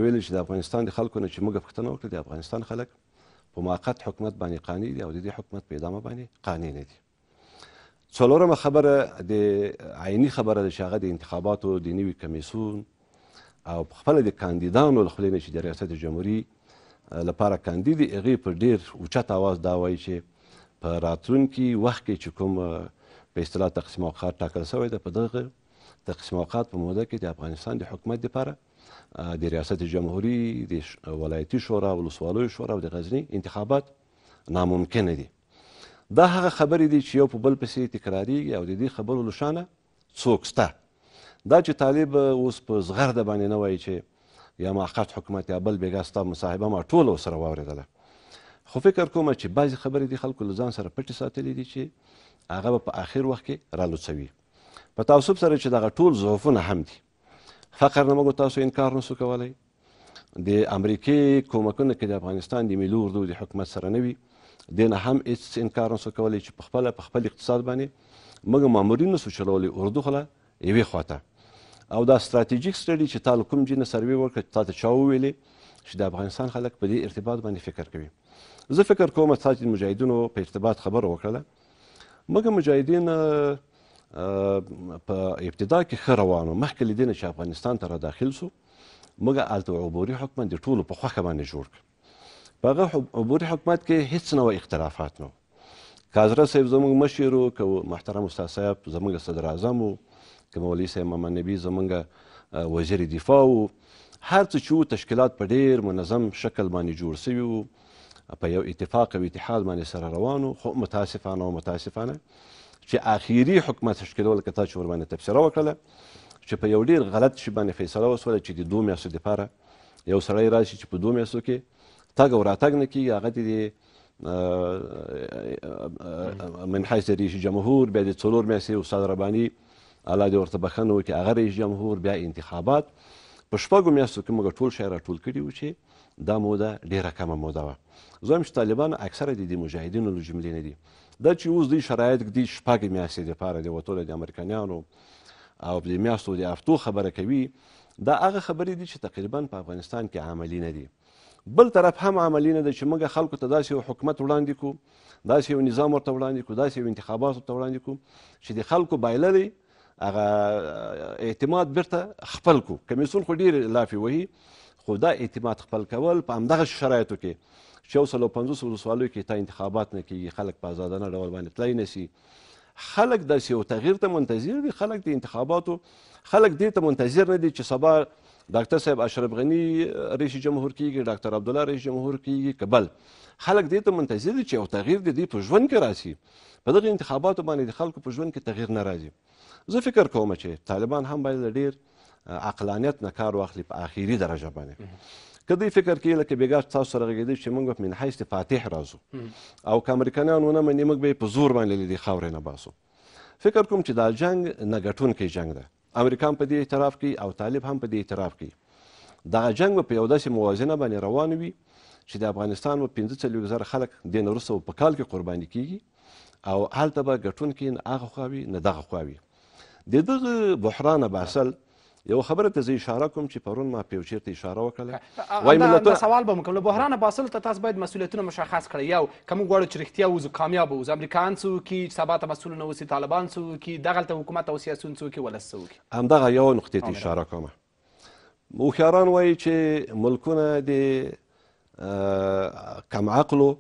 ویل چې د افغانستان د خلکو نه چې موږ پوښتنه وکړه د افغانستان خلک په موقت حکومت باندې قانع دي او د دې حکومت په ادامه باندې قانع نه دي څلورمه خبره د عیني خبره د شاغه د انتخاباتو د نوي کمیسون او په خپل د کاندیدانو له خلې نه چې د ریاست جمهوریت لپاره کاندید هغه په ډیر اوچت اواز دا وایي چې په راتلونکي وخت کې چې کوم په اصطلاح تقسیم اوقات ټاکل شوی ده په دغه تقسیم اوقات په موده کې د افغانستان د حکومت لپاره د ریاست جمهوری د ولایتي شورا ولسوالیو شورا او د غزنی انتخابات ناممکن دي دا هغه خبرې دي چې یو په بل پسې تکراریږي او د دې خبرو لشانه څوک شته دا چې طالب اوس په زغرده باندې نه وایي چې یا موقت حکومت یا بل بېګا ستا مصاحبه ما ټوله ورسره واورېدله خو فکر کوم چې بعضې خبرې دي خلکو له ځان سره پټې ساتلې دي چې هغه په آخر وخت کې رالوڅوي په تعصب سره چې دغه ټول ضعفونه هم دي فقر نه موږ تاسو انکار نسو کولی د امریکې کومکونه کې د افغانستان د ملي اردو د حکومت سره نه وي دې نه هم هېڅ انکار نسو کولی چې په خپله په خپل اقتصاد باندې موږ مامورین نسو چلولی اردو خو له یوې خواته او دا ستراتیژیک سټډي چې تا له کوم جینه سروې وکړه تا ته چا وویلې چې د افغانستان خلک په دې ارتباط باندې فکر کوي زه فکر کوم چې د مجاهدینو په ارتباط خبره وکړه مګر مجاهدین په ابتدا کې ښه روانو مخکې له دې نه چې افغانستان ته را داخل سو مګر هلته عبوري حکومت د ټولو په خوښه باندې جوړ کړ په هغه عبوري حکومت کې هیڅ نه و اختلافات نه کازره صاحب زموږ مشر و که محترم استاد صاحب زموږ صدر اعظم و که مولوي صاحب محمد نبي زموږ وزیر دفاع و هر څه چې تشکیلات په ډیر منظم شکل باندې جوړ سوي وو په یو اتفاق او اتحاد باندې سره روانو خو متاسفانه او متاسفانه چې اخیری حکومت تشکیلول که تاسو ور باندې تبصره وکړه چې په یو ډیر غلط شی باندې فیصله وسوله چې د دوه میاشتو لپاره یو سړی راشي چې په دوه میاشتو کې تاګ او راتګ نه کیږي هغه د من حیث رئیس جمهور بیا د څلور میاشتې استاد رباني الله دې ورته بخښنه وکړي هغه رئیس جمهور بیا انتخابات په شپږو میاشتو کې موږ ټول شی راټول کړي وو چې دا موده ډېره کمه موده وه زه وایم چې طالبان اکثره د دې مجاهدینو له جملې نه دي دا چې اوس دوی شرایط دي شپږ میاشتې دپاره د وتلو د امریکایانو او د میاشتو د هفتو خبره کوي دا هغه خبرې دي چې تقریبا په افغانستان کې عملي نه دي بل طرف هم عملی نه ده چې موږ خلکو ته داسې یو حکومت وړاندې کړو داسې یو نظام ورته وړاندې کړو داسې یو انتخابات ورته وړاندې کړو چې د خلکو بایللې هغه اعتماد بیرته خپل کو کمیسون خو ډیر لافي وهي خو دا اعتماد خپل کول په همدغه شرایطو کې چې یو سل او پنځوس ولسوالیو کې تا انتخابات نه کېږي خلک په ازادانه ډول باندې تللی نسي خلک داسې یو تغییر ته منتظر دي خلک د انتخاباتو خلک دې ته منتظر نه دي چې سبا ډاکټر صاحب اشرف غني رئیس جمهور کېږي ډاکټر عبدالله رئیس جمهور کېږي که بل خلک دې ته منتظر دي چې یو تغییر د دوی په ژوند کې راسي په دغه انتخاباتو باندې د خلکو په ژوند کې تغییر نه راځي زه فکر کوم چې طالبان هم باید ډیر عقلانیت نه کار واخلي په اخیری درجه باندې که دوی فکر کوي لکه بېګا تاسو سره غږېدی چې موږ من حیث فاتح راځو او که امریکایان ونه مني موږ به یې په زور باندې له دې خاورې نه باسو فکر کوم چې دا جنگ نه ګټونکی جنګ ده امریکا هم په دې اعتراف کوي او طالب هم په دې اعتراف کوي دغه جنگ په یو داسې موازنه باندې روان وي چې د افغانستان و 15000 خلک د نورسو په کال کې قرباني کیږي او هلته به ګټونکي نه هغه خواوي نه دغه خواوي د دغه بحران باسل یو خبره ته زه اشاره کوم چې پرون ما پیوچیر ته اشاره وکړله وایي ملتونه سوال به مو کوم له بحرانه باسل ته تاسو باید مسؤلیتونه مشخص کړئ یو که موږ غواړو چې رښتیا ووځو کامیاب ووځو امریکایان څه وکړي سبا ته مسؤلونه اوسي طالبان څه وکړي دغلته حکومت او سیاسون څه وکړي ولس څه وکړي همدغه یو نقطې ته اشاره کوم هوښیاران وایي چې ملکونه د کم عقلو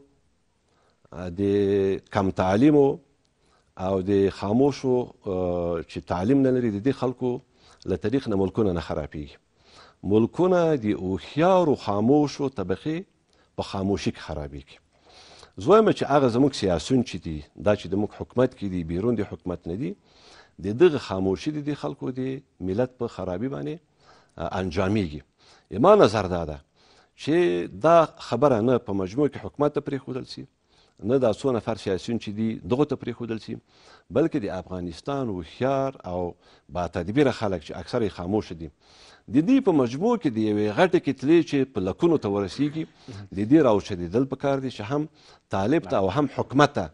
د کم تعلیمو او د خاموشو چې تعلیم نه لري د دې خلکو له تاریخ نه ملکونه نه خرابېږي ملکونه د هوښیارو خاموشو طبقې په خاموشي کې خرابېږي زه وایم چې هغه زموږ سیاسون چې دي دا چې زموږ حکومت کې دي بیرون د حکومت نه دي د دغه خاموشي د دې خلکو د ملت په خرابي باندې انجامېږي زما نظر دا ده چې دا خبره نه په مجموع کې حکومت ته پرېښودل سي نه دا څو نفر سیاسیون چې دي دغو ته پرېښودل سي بلکې د افغانستان هوښیار او باتدبیره خلک چې اکثر یې خاموش دي د دې په مجموع کې د یوې غټې کتلې چې په لکونو ته ورسیږي د دې راوچدېدل پکار دي چې هم طالب ته او هم حکومت ته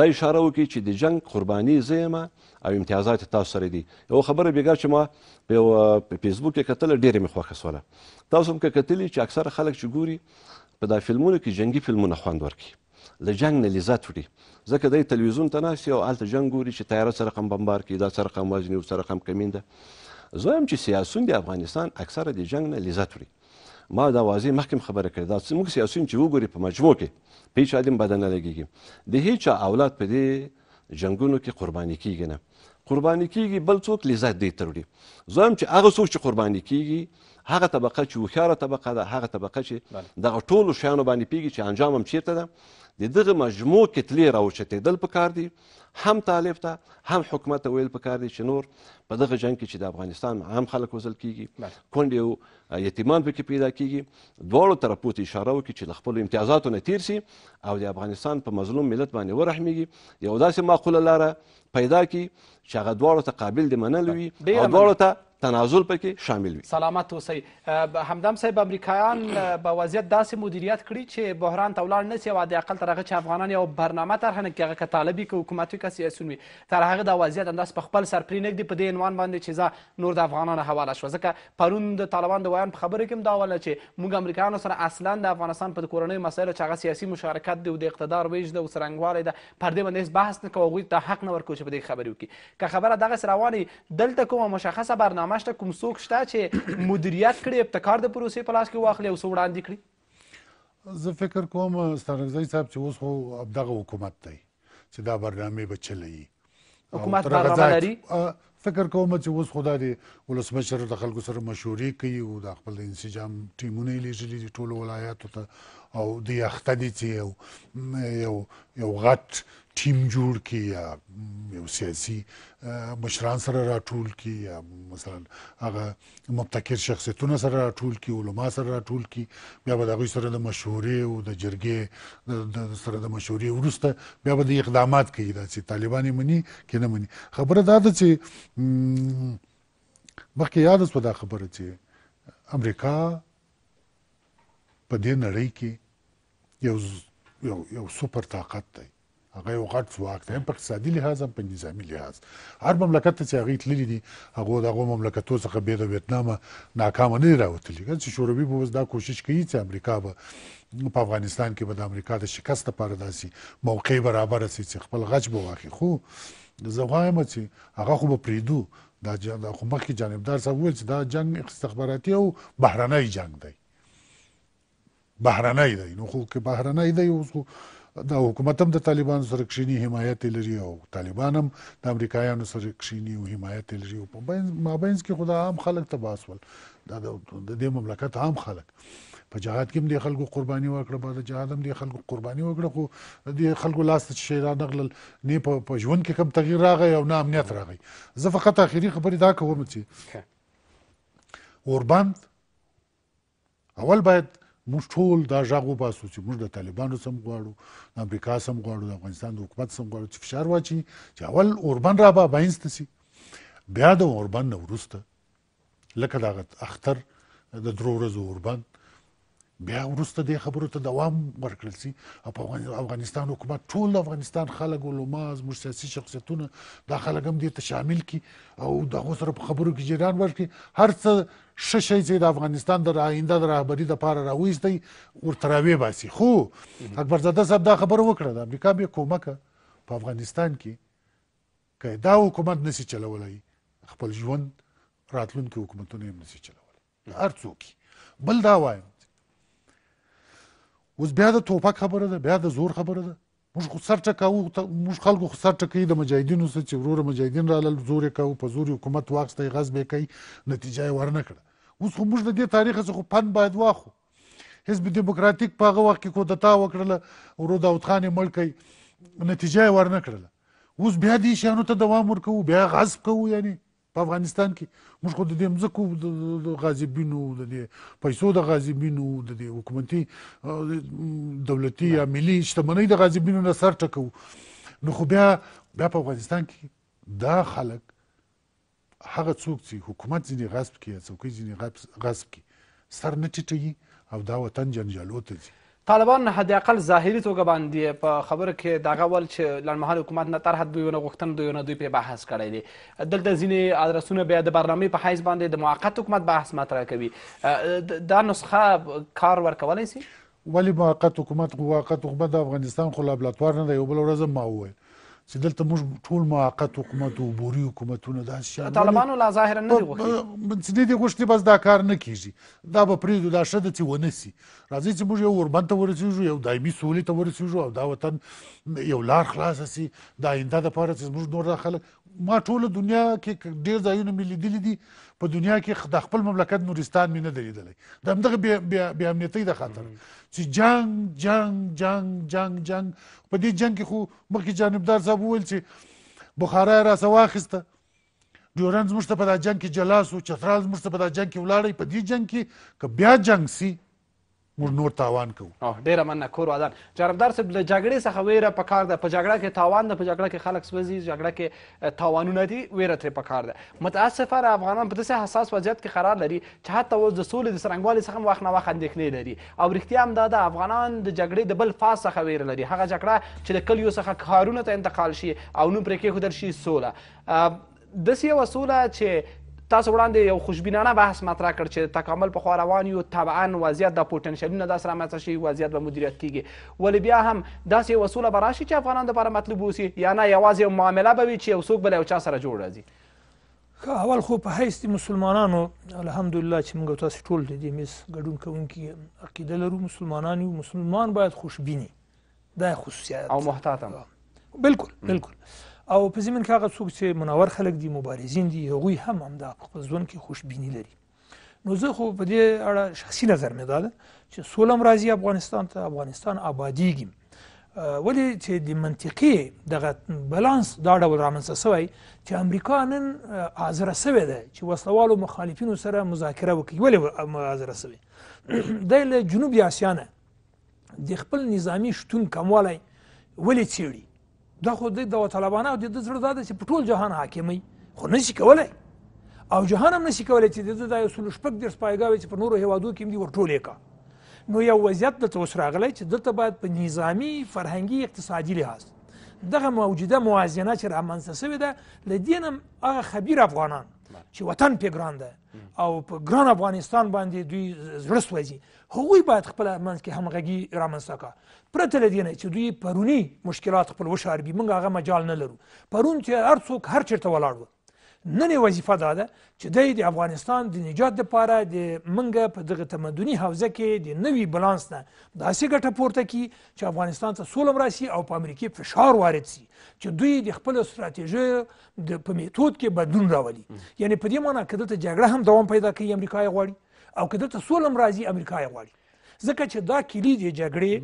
دا اشاره وکړي چې د جنگ قرباني زه یم او امتیازات تاسو سره دي یو خبره بیګا چې ما په فیسبوک کې کتل ډېر مې خوښه سوله تاسو هم که کتلی چې اکثر خلک چې ګوري په دا فلمونو کې جنگي فلمونه خوند ورکي له جنگ نه لذت وړي ځکه دی تلویزیون ته ناست او هلته جنګ ګوري چې تیاره څه رقم بمبار کوي دا څه رقم وژني او څه رقم کمین ده زه هم چې سیاسون د افغانستان اکثره د جنګ نه لذت وړي ما دا واضح مخکې خبره کړې دا زموږ سیاسیون چې وګوري په مجموع کې په هیچ علم بده نه لګېږي د هیچا اولاد په دې جنګونو کې قرباني کېږي نه قرباني کېږي بل څوک لذت دی تروړي زه هم چې هغه څوک چې قرباني کېږي هغه طبقه چې هوښیاره طبقه ده هغه طبقه چې دغه ټولو شیانو باندې پیږي چې انجام هم چیرته ده د دغه مجموع کتلې راوچتېدل پکار دي هم طالب ته هم حکومت ته ویل پکار دي چې نور په دغه جنګ کې چې د افغانستان عام خلک وزل کیږي کونډې او یتیمان پکې پیدا کیږي دواړو طرفو ته اشاره وکړي چې له خپلو امتیازاتو نه تیر سي او د افغانستان په مظلوم ملت باندې ورحمیږي یو داسې معقوله لاره پیدا کړي چې هغه دواړو ته قابل د منلو وي او دواړو ته تنازل پکې شامل وي سلامت اوسئ همدم صاحب امریکایان به وضعیت داسې مدیریت کړي چې بحران ته ولاړ نه سي او د اقل تر هغه چې افغانان یو برنامه طرحه نه کړي هغه که طالبي که حکومتي که سیاسون وي تر هغه دا وضعیت همداسې په خپل سر پرې نږدي په دې عنوان باندې چې زه نور د افغانانو حواله شوه ځکه پرون د طالبان د ویان په خبره کې هم دا وله چې موږ امریکایانو سره اصلا د افغانستان په کورنیو مسایلو چې هغه سیاسي مشارکت دی او د اقتدار ویش دی او څرنګوالی ده پر دې باندې هېڅ بحث نه کوو هغوی ته حق نه ورکوو چې په دې خبرې وکړي که خبره دغسې روانې دلته کومه مشخصه برنامه برنامه شته کوم څوک شته چې مدیریت کړي ابتکار د پروسې په لاس کې واخلي او څه وړاندې کړي زه فکر کوم ستارکزی صاحب چې اوس خو دغه حکومت دی چې دا برنامه به چلوي حکومت برنامه لري فکر کوم چې اوس خدا دی ولسمشر د خلکو سره مشورې کوي او د خپل انسجام ټیمونه یې لیږلي دي ټولو ولایاتو ته او د یخته دي چې یو یو یو غټ ټیم جوړ کی یا یو سیاسي مشران سره راټول کی یا مثلا هغه مبتکر شخصیتونه سره راټول کی علما سره راټول کی بیا به دغه سره د مشورې او د جرګې د سره د مشورې ورسته بیا به د اقدامات کوي دا چې طالبان یې مني کې نه مني خبره دا ده چې مخکې یاد اوس دا خبره چې امریکا په دې نړۍ کې یو یو یو سوپر طاقت دی هغه یو غټ ځواک دی په اقتصادي لحاظ هم په نظامی لحاظ هر مملکت ته چې هغه تللی دي هغه د هغه مملکتو څخه به د ویتنام ناکام نه راوتلی چې شوروي به اوس دا کوشش کوي چې امریکا به په افغانستان کې به د امریکا د شکست لپاره داسې موقع برابر سي چې خپل غچ به واخلي خو زه وایم چې هغه خو به پریدو دا جنگ خو مخکې جانبدار صاحب وویل چې دا جنگ استخباراتي او بهرنۍ جنگ دی بهرنۍ دی نو خو که بهرنۍ دی اوس خو دا حکومت هم د طالبانو سره کښینی حمایت لري او طالبان هم د امریکایانو سره کښینی او حمایت لري په مابینس کې خدا عام خلک تباسول دا د دې مملکت عام خلک په جهاد کې هم د خلکو قرباني وکړه په جهاد هم د خلکو قرباني وکړه خو د خلکو لاس ته شي را نغلل نه په ژوند کې کم تغییر راغی او نه امنیت راغی زه فقط اخیری خبرې دا کوم چې اوربند اول باید موږ ټول دا ژغ وباسو چې موږ د طالبانو سم غواړو د امریکا سم غواړو د افغانستان د حکومت سم غواړو چې فشار واچي چې اول اوربن را به باینسته سي بیا د اوربن نه وروسته لکه دغه اختر د درو ورځو اوربن بیا ورسته د خبرو ته دوام ورکړل سي په افغانستان حکومت ټول افغانستان خلک علما از سیاسي شخصیتونه د خلک هم دې ته شامل کی او د سره په خبرو کې جریان ورکړي هر څه ش شي چې د افغانستان د آینده د رهبری د پاره راوېستي ورته راوي باسي خو اکبر زاده صاحب دا خبره وکړه د امریکا به کومک په افغانستان کې که دا حکومت نسی چلولای خپل ژوند راتلونکي حکومتونه هم نسی چلولای هر څوک بل دا وایم اوس بیا د توپک خبره ده بیا د زور خبره ده موږ خو سر ټکاو موږ خلکو خو سر ټکی د مجاهدینو څخه چې وروره مجاهدین رالل زور یې کوو په زور حکومت واغستی غصب یې کوي نتیجه یې ورنه کړه اوس خو موږ د دې تاریخ څخه خو پند باید واخو حزب دیموکراتیک په هغه وخت کې کودتا وکړله ورو داود خان یې مړ کړ نتیجه یې ورنه کړله اوس بیا دې شیانو ته دوام ورکوو بیا غصب کوو یعنی په افغانستان کې موږ خو د دې مځکو د غاضبینو د دې پیسو د غاضبینو د دې حکومتي دولتي یا ملي شتمنۍ د غاضبینو نه سر ټکو نو خو بیا بیا په افغانستان کې دا خلک هغه څوک چې حکومت ځینې غصب کوي څوکۍ ځینې غصب کوي سر نه ټیټوي او دا وطن جنجالو ته ځي طالبان حداقل ظاهري توګه باندې په خبره کې دغه ول چې لنډمهاله حکومت نه طرحه دوی ونه غوښتنه دوی نه دوی پرې بحث کړی دی دلته ځینې ادرسونه بیا د برنامې په حیث باندې د موقت حکومت بحث مطرح کوي دا نسخه کار ورکولی سي ولی موقت حکومت موقت حکومت د افغانستان خو لا بلاتوار نه دی یو بل ورځ ما وویل چې دلته موږ ټول موقت حکومت او عبوري حکومتونه داسې شیان طالبانو لا ظاهرا نه دي غوښتي چې نه دي غوښتي بس دا کار نه کیږي دا به پرېږدو دا ښه ده چې ونه سي راځئ چې موږ یو اوربند ته ورسېږو یو دایمي سولې ته ورسېږو او دا وطن یو لار خلاصه سي د آینده دپاره چې زموږ نور دا خلک ما ټوله دنیا کې ډېر ځایونه مې لیدلي دي په دنیا کې د خپل مملکت نورستان مې نه دی لیدلی د همدغه بې امنیتۍ د خاطر چې جنگ جنگ جنگ جنگ جنگ په دې جنگ کې خو مخکې جانبدار صاحب وویل چې بخارا یې راسه واخیسته ډیورنز موږ ته په دا جنګ کې جلا سو چترال موږ ته په دا جنګ کې ولاړی په دې جنګ کې که بیا جنګ سي موږ نور تاوان کوو ډیره مننه کور ودان جرمدار صاحب د جګړې څخه ویره په کار ده په جګړه کې تاوان ده په جګړه کې خلک سوځي جګړه کې تاوانونه دي ویره ترې په کار ده متاسفانه افغانان په داسې حساس وضعیت کې قرار لري چې حتی اوس د سولې د څرنګوالي څخه هم وخت نه وخت اندېښنې لري او رښتیا هم دا ده افغانان د جګړې د بل فاز څخه ویره لري هغه جګړه چې د کلیو څخه ښارونو ته انتقال شي او نوم پرې کېښودل شي سوله داسې یوه سوله چې تاسو وړاندې یو خوشبینانه بحث مطرح کړ چې تکامل په خوا روان یو طبعا وضعیت د پوتنشیلونه داسې رامنځته شي وضعیت به مدیریت کیږي ولې بیا هم داسې یو اصوله به راشي چې افغانان دپاره مطلوب اوسي یا نه یوازې یو معامله به وي چې یو څوک به له یو چا سره جوړ راځي اول خو په حیث مسلمانانو الحمدلله چې موږ تاسو ټول د دې میز ګډون کوونکي عقیده لرو مسلمانان یو مسلمان باید خوشبیني دا خصوصیت او محتاط هم بالکل بالکل او په زمين کې هغه څوک چې منور خلک دي مبارزین دي هغوی هم همدا په ځون کې خوشبینی لري نو زه خو په دې اړه شخصي نظر مې دا ده چې سولم راځي افغانستان ته افغانستان آبادیږي ولی چې د منطقي دغه بالانس دا ډول رامنځته سوی چې امریکا نن حاضره سوې ده چې وسلوالو مخالفینو سره مذاکره وکړي ولې حاضره سوې *clears throat* دی له جنوبي اسیا نه د خپل نظامی شتون کموالی ولې څېړي دا خو دی داوطلبانه او د ده زړه دا ده چې په ټول جهان حاکموي خو نشي کولی او جهان هم نشي کولی چې د ده دا یو سلو شپږ دېرش پایګاوې چې په نورو هېوادو کې هم دي ورټول یې که نو یو وضعیت دلته اوس راغلی چې دلته باید په نظامي فرهنګي اقتصادي لحاظ دغه موجوده موازنه چې رامنځته سوې ده له دې نه هغه خبیر افغانان چې وطن پې ګران ده او په ګران افغانستان باندې دوی زړه سوځي هغوی باید خپله منځ کې همغږي رامنځته کړه پرته له دې نه چې دوی پرونی مشکلات خپل وشاربي موږ هغه مجال نه لرو پرون چې هر څوک هر چېرته ولاړ و نن وظیفه دا ده چې دی د افغانستان د نجات لپاره د منګه په دغه تمدني حوزه کې د نوي بلانس نه داسې ګټه پورته کړي چې افغانستان ته سولم راسي او په امریکې فشار وارد سي چې دوی د خپل ستراتیژي د په میتود کې بدلون راولي یعنی په دې معنی کې دلته جګړه هم دوام پیدا کوي امریکا یې غواړي او که دلته سولم راځي امریکا یې غواړي ځکه چې دا کلی د جګړې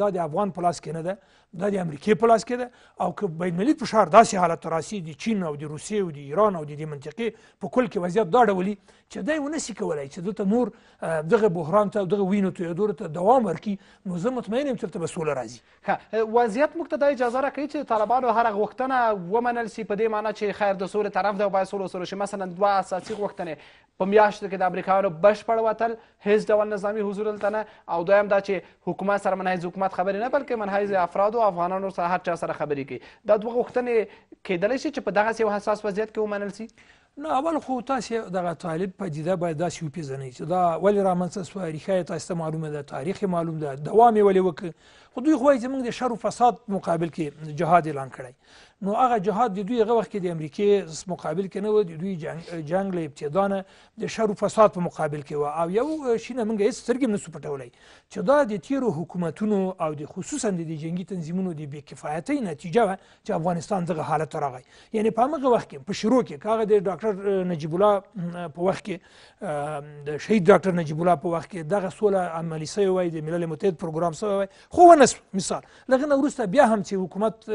دا د افغان په لاس کې نه ده دا د امریکې په لاس کې ده او که بین المللي فشار داسې حالت ته راسي د چین او د روسیې او د ایران او د دې منطقې په کل کې وضعیت دا ډولي چې دی ونسي کولی چې دلته نور دغه بحران ته او دغه وینو تویېدلو ته دوام ورکړي نو زه مطمئن یم چې دلته به سوله راځي وضعیت موږ ته دا اجازه راکوي چې طالبانو هره غوښتنه ومنل سي په دې معنی چې خیر د سولې طرف ده او باید سوله وسوله شي مثلا دوه اساسي غوښتنې په میاشتو کې د امریکایانو بشپړ وتل هیڅ ډول نظامي حضور دلته نه او دویم دا چې حکومت سره منحیز حکومت خبرې نه بلکې منحیز افرادو او افغانانو سره هر چا سره خبرې کوي دا دوه غوښتنې کیدلی شي چې په دغسې یو حساس وضعیت کې ومنل سي نو اول خو تاسې دغه طالب پدیده باید داسې وپېژنئ چې دا ولې رامنځته سوه ریښه یې تاسې ته معلومه ده تاریخ یې معلوم ده دوام یې ولې وکړ خو دوی خو زمونږ د شر او فساد مقابل کې جهاد اعلان کړی نو هغه جهاد د دوی هغه وخت کې د امریکې مقابل کې نه و د دوی جنگ, جنگ له ابتدا نه د شر او فساد په مقابل کې و او یو شینه موږ هیڅ سترګې نه سپټولای چې دا د تیرو حکومتونو او د خصوصا د جنگي تنظیمونو د بې کفایتۍ نتیجه و چې افغانستان دغه حالت راغی یعنی په هغه وخت کې په شروع کې کاغه د ډاکټر نجیب الله په وخت کې د شهید ډاکټر نجیب الله په وخت کې دغه سوله عملی سوی وای د ملل متحد پروګرام سوی وای خو روانه مثال لکه وروسته بیا هم چې حکومت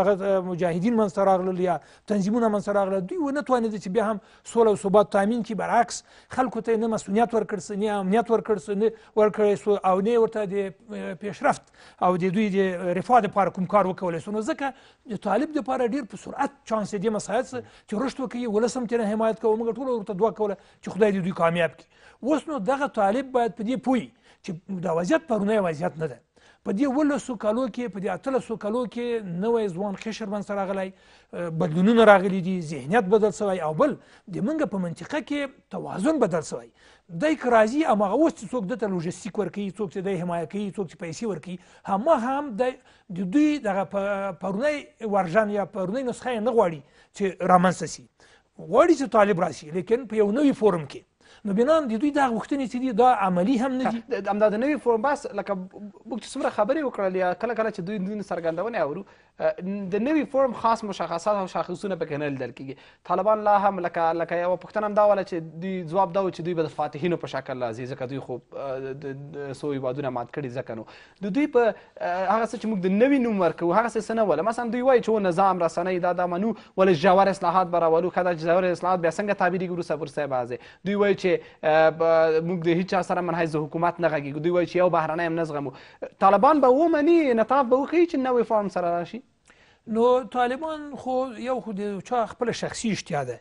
هغه مجاهدین منځته راغلل یا تنظیمونه منځته راغلل دوی ونه توانېدل چې بیا هم سوله او ثبات تامین کړي برعکس خلکو ته نه مسؤلیت ورکړ سه نه امنیت ورکړ سه نه ورکړی سو او نه ورته د پیشرفت او د دوی د رفاه دپاره کوم کار وکولی سو نو ځکه د طالب دپاره ډېر په سرعت چانس یې دې مسایل سه چې رشد وکړي ولس هم ترې حمایت کوه موږ ټول ورته دعا کوله چې خدای دې دوی کامیاب کړي اوس نو دغه طالب باید په دې پوهي چې دا وضعیت پرونی وضعیت نه ده په دې ولسو کالو کې په دې اتلسو کالو کې نوې ځوان قشر بن سره غلی بدلونونه راغلي دي ذهنیت بدل سوی او بل د منګه په منطقه کې توازن بدل سوی دای کرازی اما اوس چې څوک دته لوجستیک ورکي څوک چې د حمایت کوي څوک چې پیسې ورکي هم هم د دوی دغه پرونی ورژن یا پرونی نسخه نه غواړي چې رامنځته شي غواړي چې طالب راشي لیکن په یو نوې فورم کې نو بنان د دوی دا غوښتنې چې دي دا عملی هم نه دي همدا د نوي فورم بس لکه موږ چې څومره خبرې وکړلې کله کله چې دوی دوی څرګندونې اورو د نوي فورم خاص مشخصات او شاخصونه پکې نه لیدل کېږي طالبان لا هم لکه لکه یوه پوښتنه هم دا وله چې دوی ځواب دا و چې دوی به د فاتحینو په شکل راځي ځکه دوی خو څو هېوادونه مات کړي ځکه نو د دوی په هغه څه چې موږ د نوي نوم ورکوو هغه څه څه نه وله مثلا دوی وایي چې نظام رسنۍ دا دا منو ولې ژور اصلاحات به راولو ښه ده چې ژور اصلاحات بیا څنګه تعبیرېږي وروسته ورسته بعضې دوی وایي چې موږ د هېچا سره منحیز حکومت نه غږېږو دوی وایي چې یو بهرنی هم نه زغمو طالبان به ومني انعطاف به وښیي چې نوی فارم سره راشي نو طالبان خو یو خو د چا خپل شخصي اشتیا ده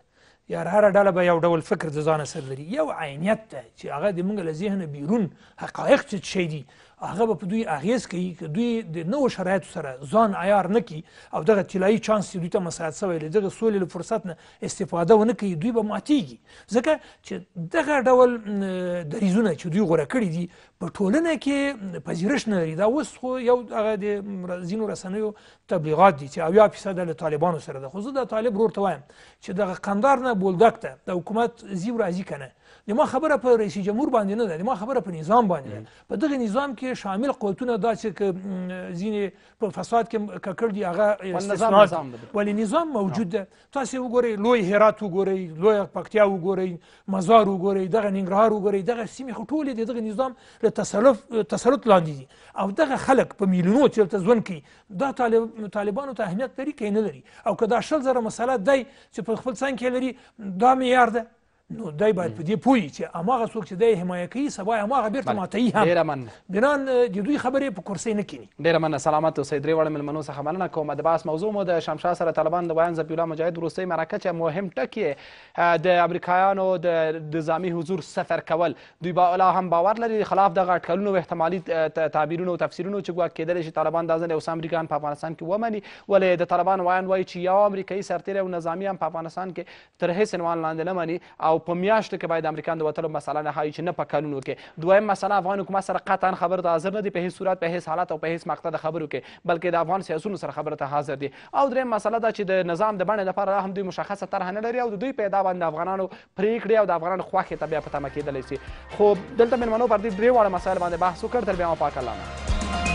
یار هر ډله به یو ډول فکر د ځان سره لري یو عینیت ده چې هغه د موږ له ذهن بیرون حقایق چې شي دي هغه به په دوی اغیز کوي که دوی د نوو شرایطو سره ځان عیار نه کړي او دغه طلایي چانس چې دوی ته مساعد سوی له دغه سولې له فرصت نه استفاده ونه کوي دوی به ماتیږي ځکه چې دغه ډول دریزونه چې دوی غوره کړي دي په ټولنه کې پذیرش نه لري دا اوس خو یو هغه د ځینو رسنیو تبلیغات دي چې اویا فیصده له طالبانو سره ده خو زه د طالب ورور ته وایم چې دغه قندار نه بولدک ته د حکومت زیو راځي که نه د ما خبره په رئیس جمهور باندې نه ده د ما خبره په نظام باندې ده په دغه نظام کې شامل قوتونه دا چې ځینې په فساد کې ککړ دي هغه استثناء ولی نظام موجود ده تاسو وګورئ لوی هرات وګورئ لوی پکتیا وګورئ مزار وګورئ دغه ننګرهار وګورئ دغه سیمې خو ټولې د دغه نظام له تسلف تسلط لاندې دي او دغه خلک په میلیونو چیرته ژوند کوي دا طالب طالبانو ته اهمیت لري که نه لري او که دا شل زره مسله دی چې په خپل څنګ کې لري دا معیار ده نو دای باید په دې پوي چې اماغه څوک چې د حمایه کوي سبا اماغه بیرته ماتي هم ډیر من بنان د دوی خبرې په کرسي نه کینی ډیر من سلامت اوسئ درې وړ ملمنو څخه مننه کوم د باس موضوع مو د شمشاه سره طالبان د بیان زبیلا مجاهد روسي مرکه چې مهم ټکی د امریکایانو د نظامی حضور سفر کول دوی با الا هم باور لري خلاف دغه اټکلونو او احتمالي تعبیرونو او تفسیرونو چې ګواک کېدل شي طالبان د ځنې اوس امریکایان په افغانستان کې ومني ولې د طالبان وایان وایي چې یو امریکایي سرتیری او نظامی هم په افغانستان کې تر هیڅ عنوان لاندې نه مني او او په میاشتو کې باید د امریکا د وتلو مسله نه ښایي چې نه په کلونو کې دویم مسله افغان حکومت سره قطعا خبر ته حاضر نه دي په هیڅ صورت په هیڅ حالت او په هیڅ مقطع د خبرو کې بلکې د افغان سیاسونو سره خبره ته حاضر دي او دریم مسله دا چې د نظام د بڼې لپاره هم دوی مشخصه طرحه نه لري او د دوی پیدا باندې افغانانو پریکړې او د افغانانو خوښې ته بیا په تمه کېدلی شي خو دلته مېلمنو پر دې درې واړه مسایل باندې بحث وکړ تر بیا مو پاک الله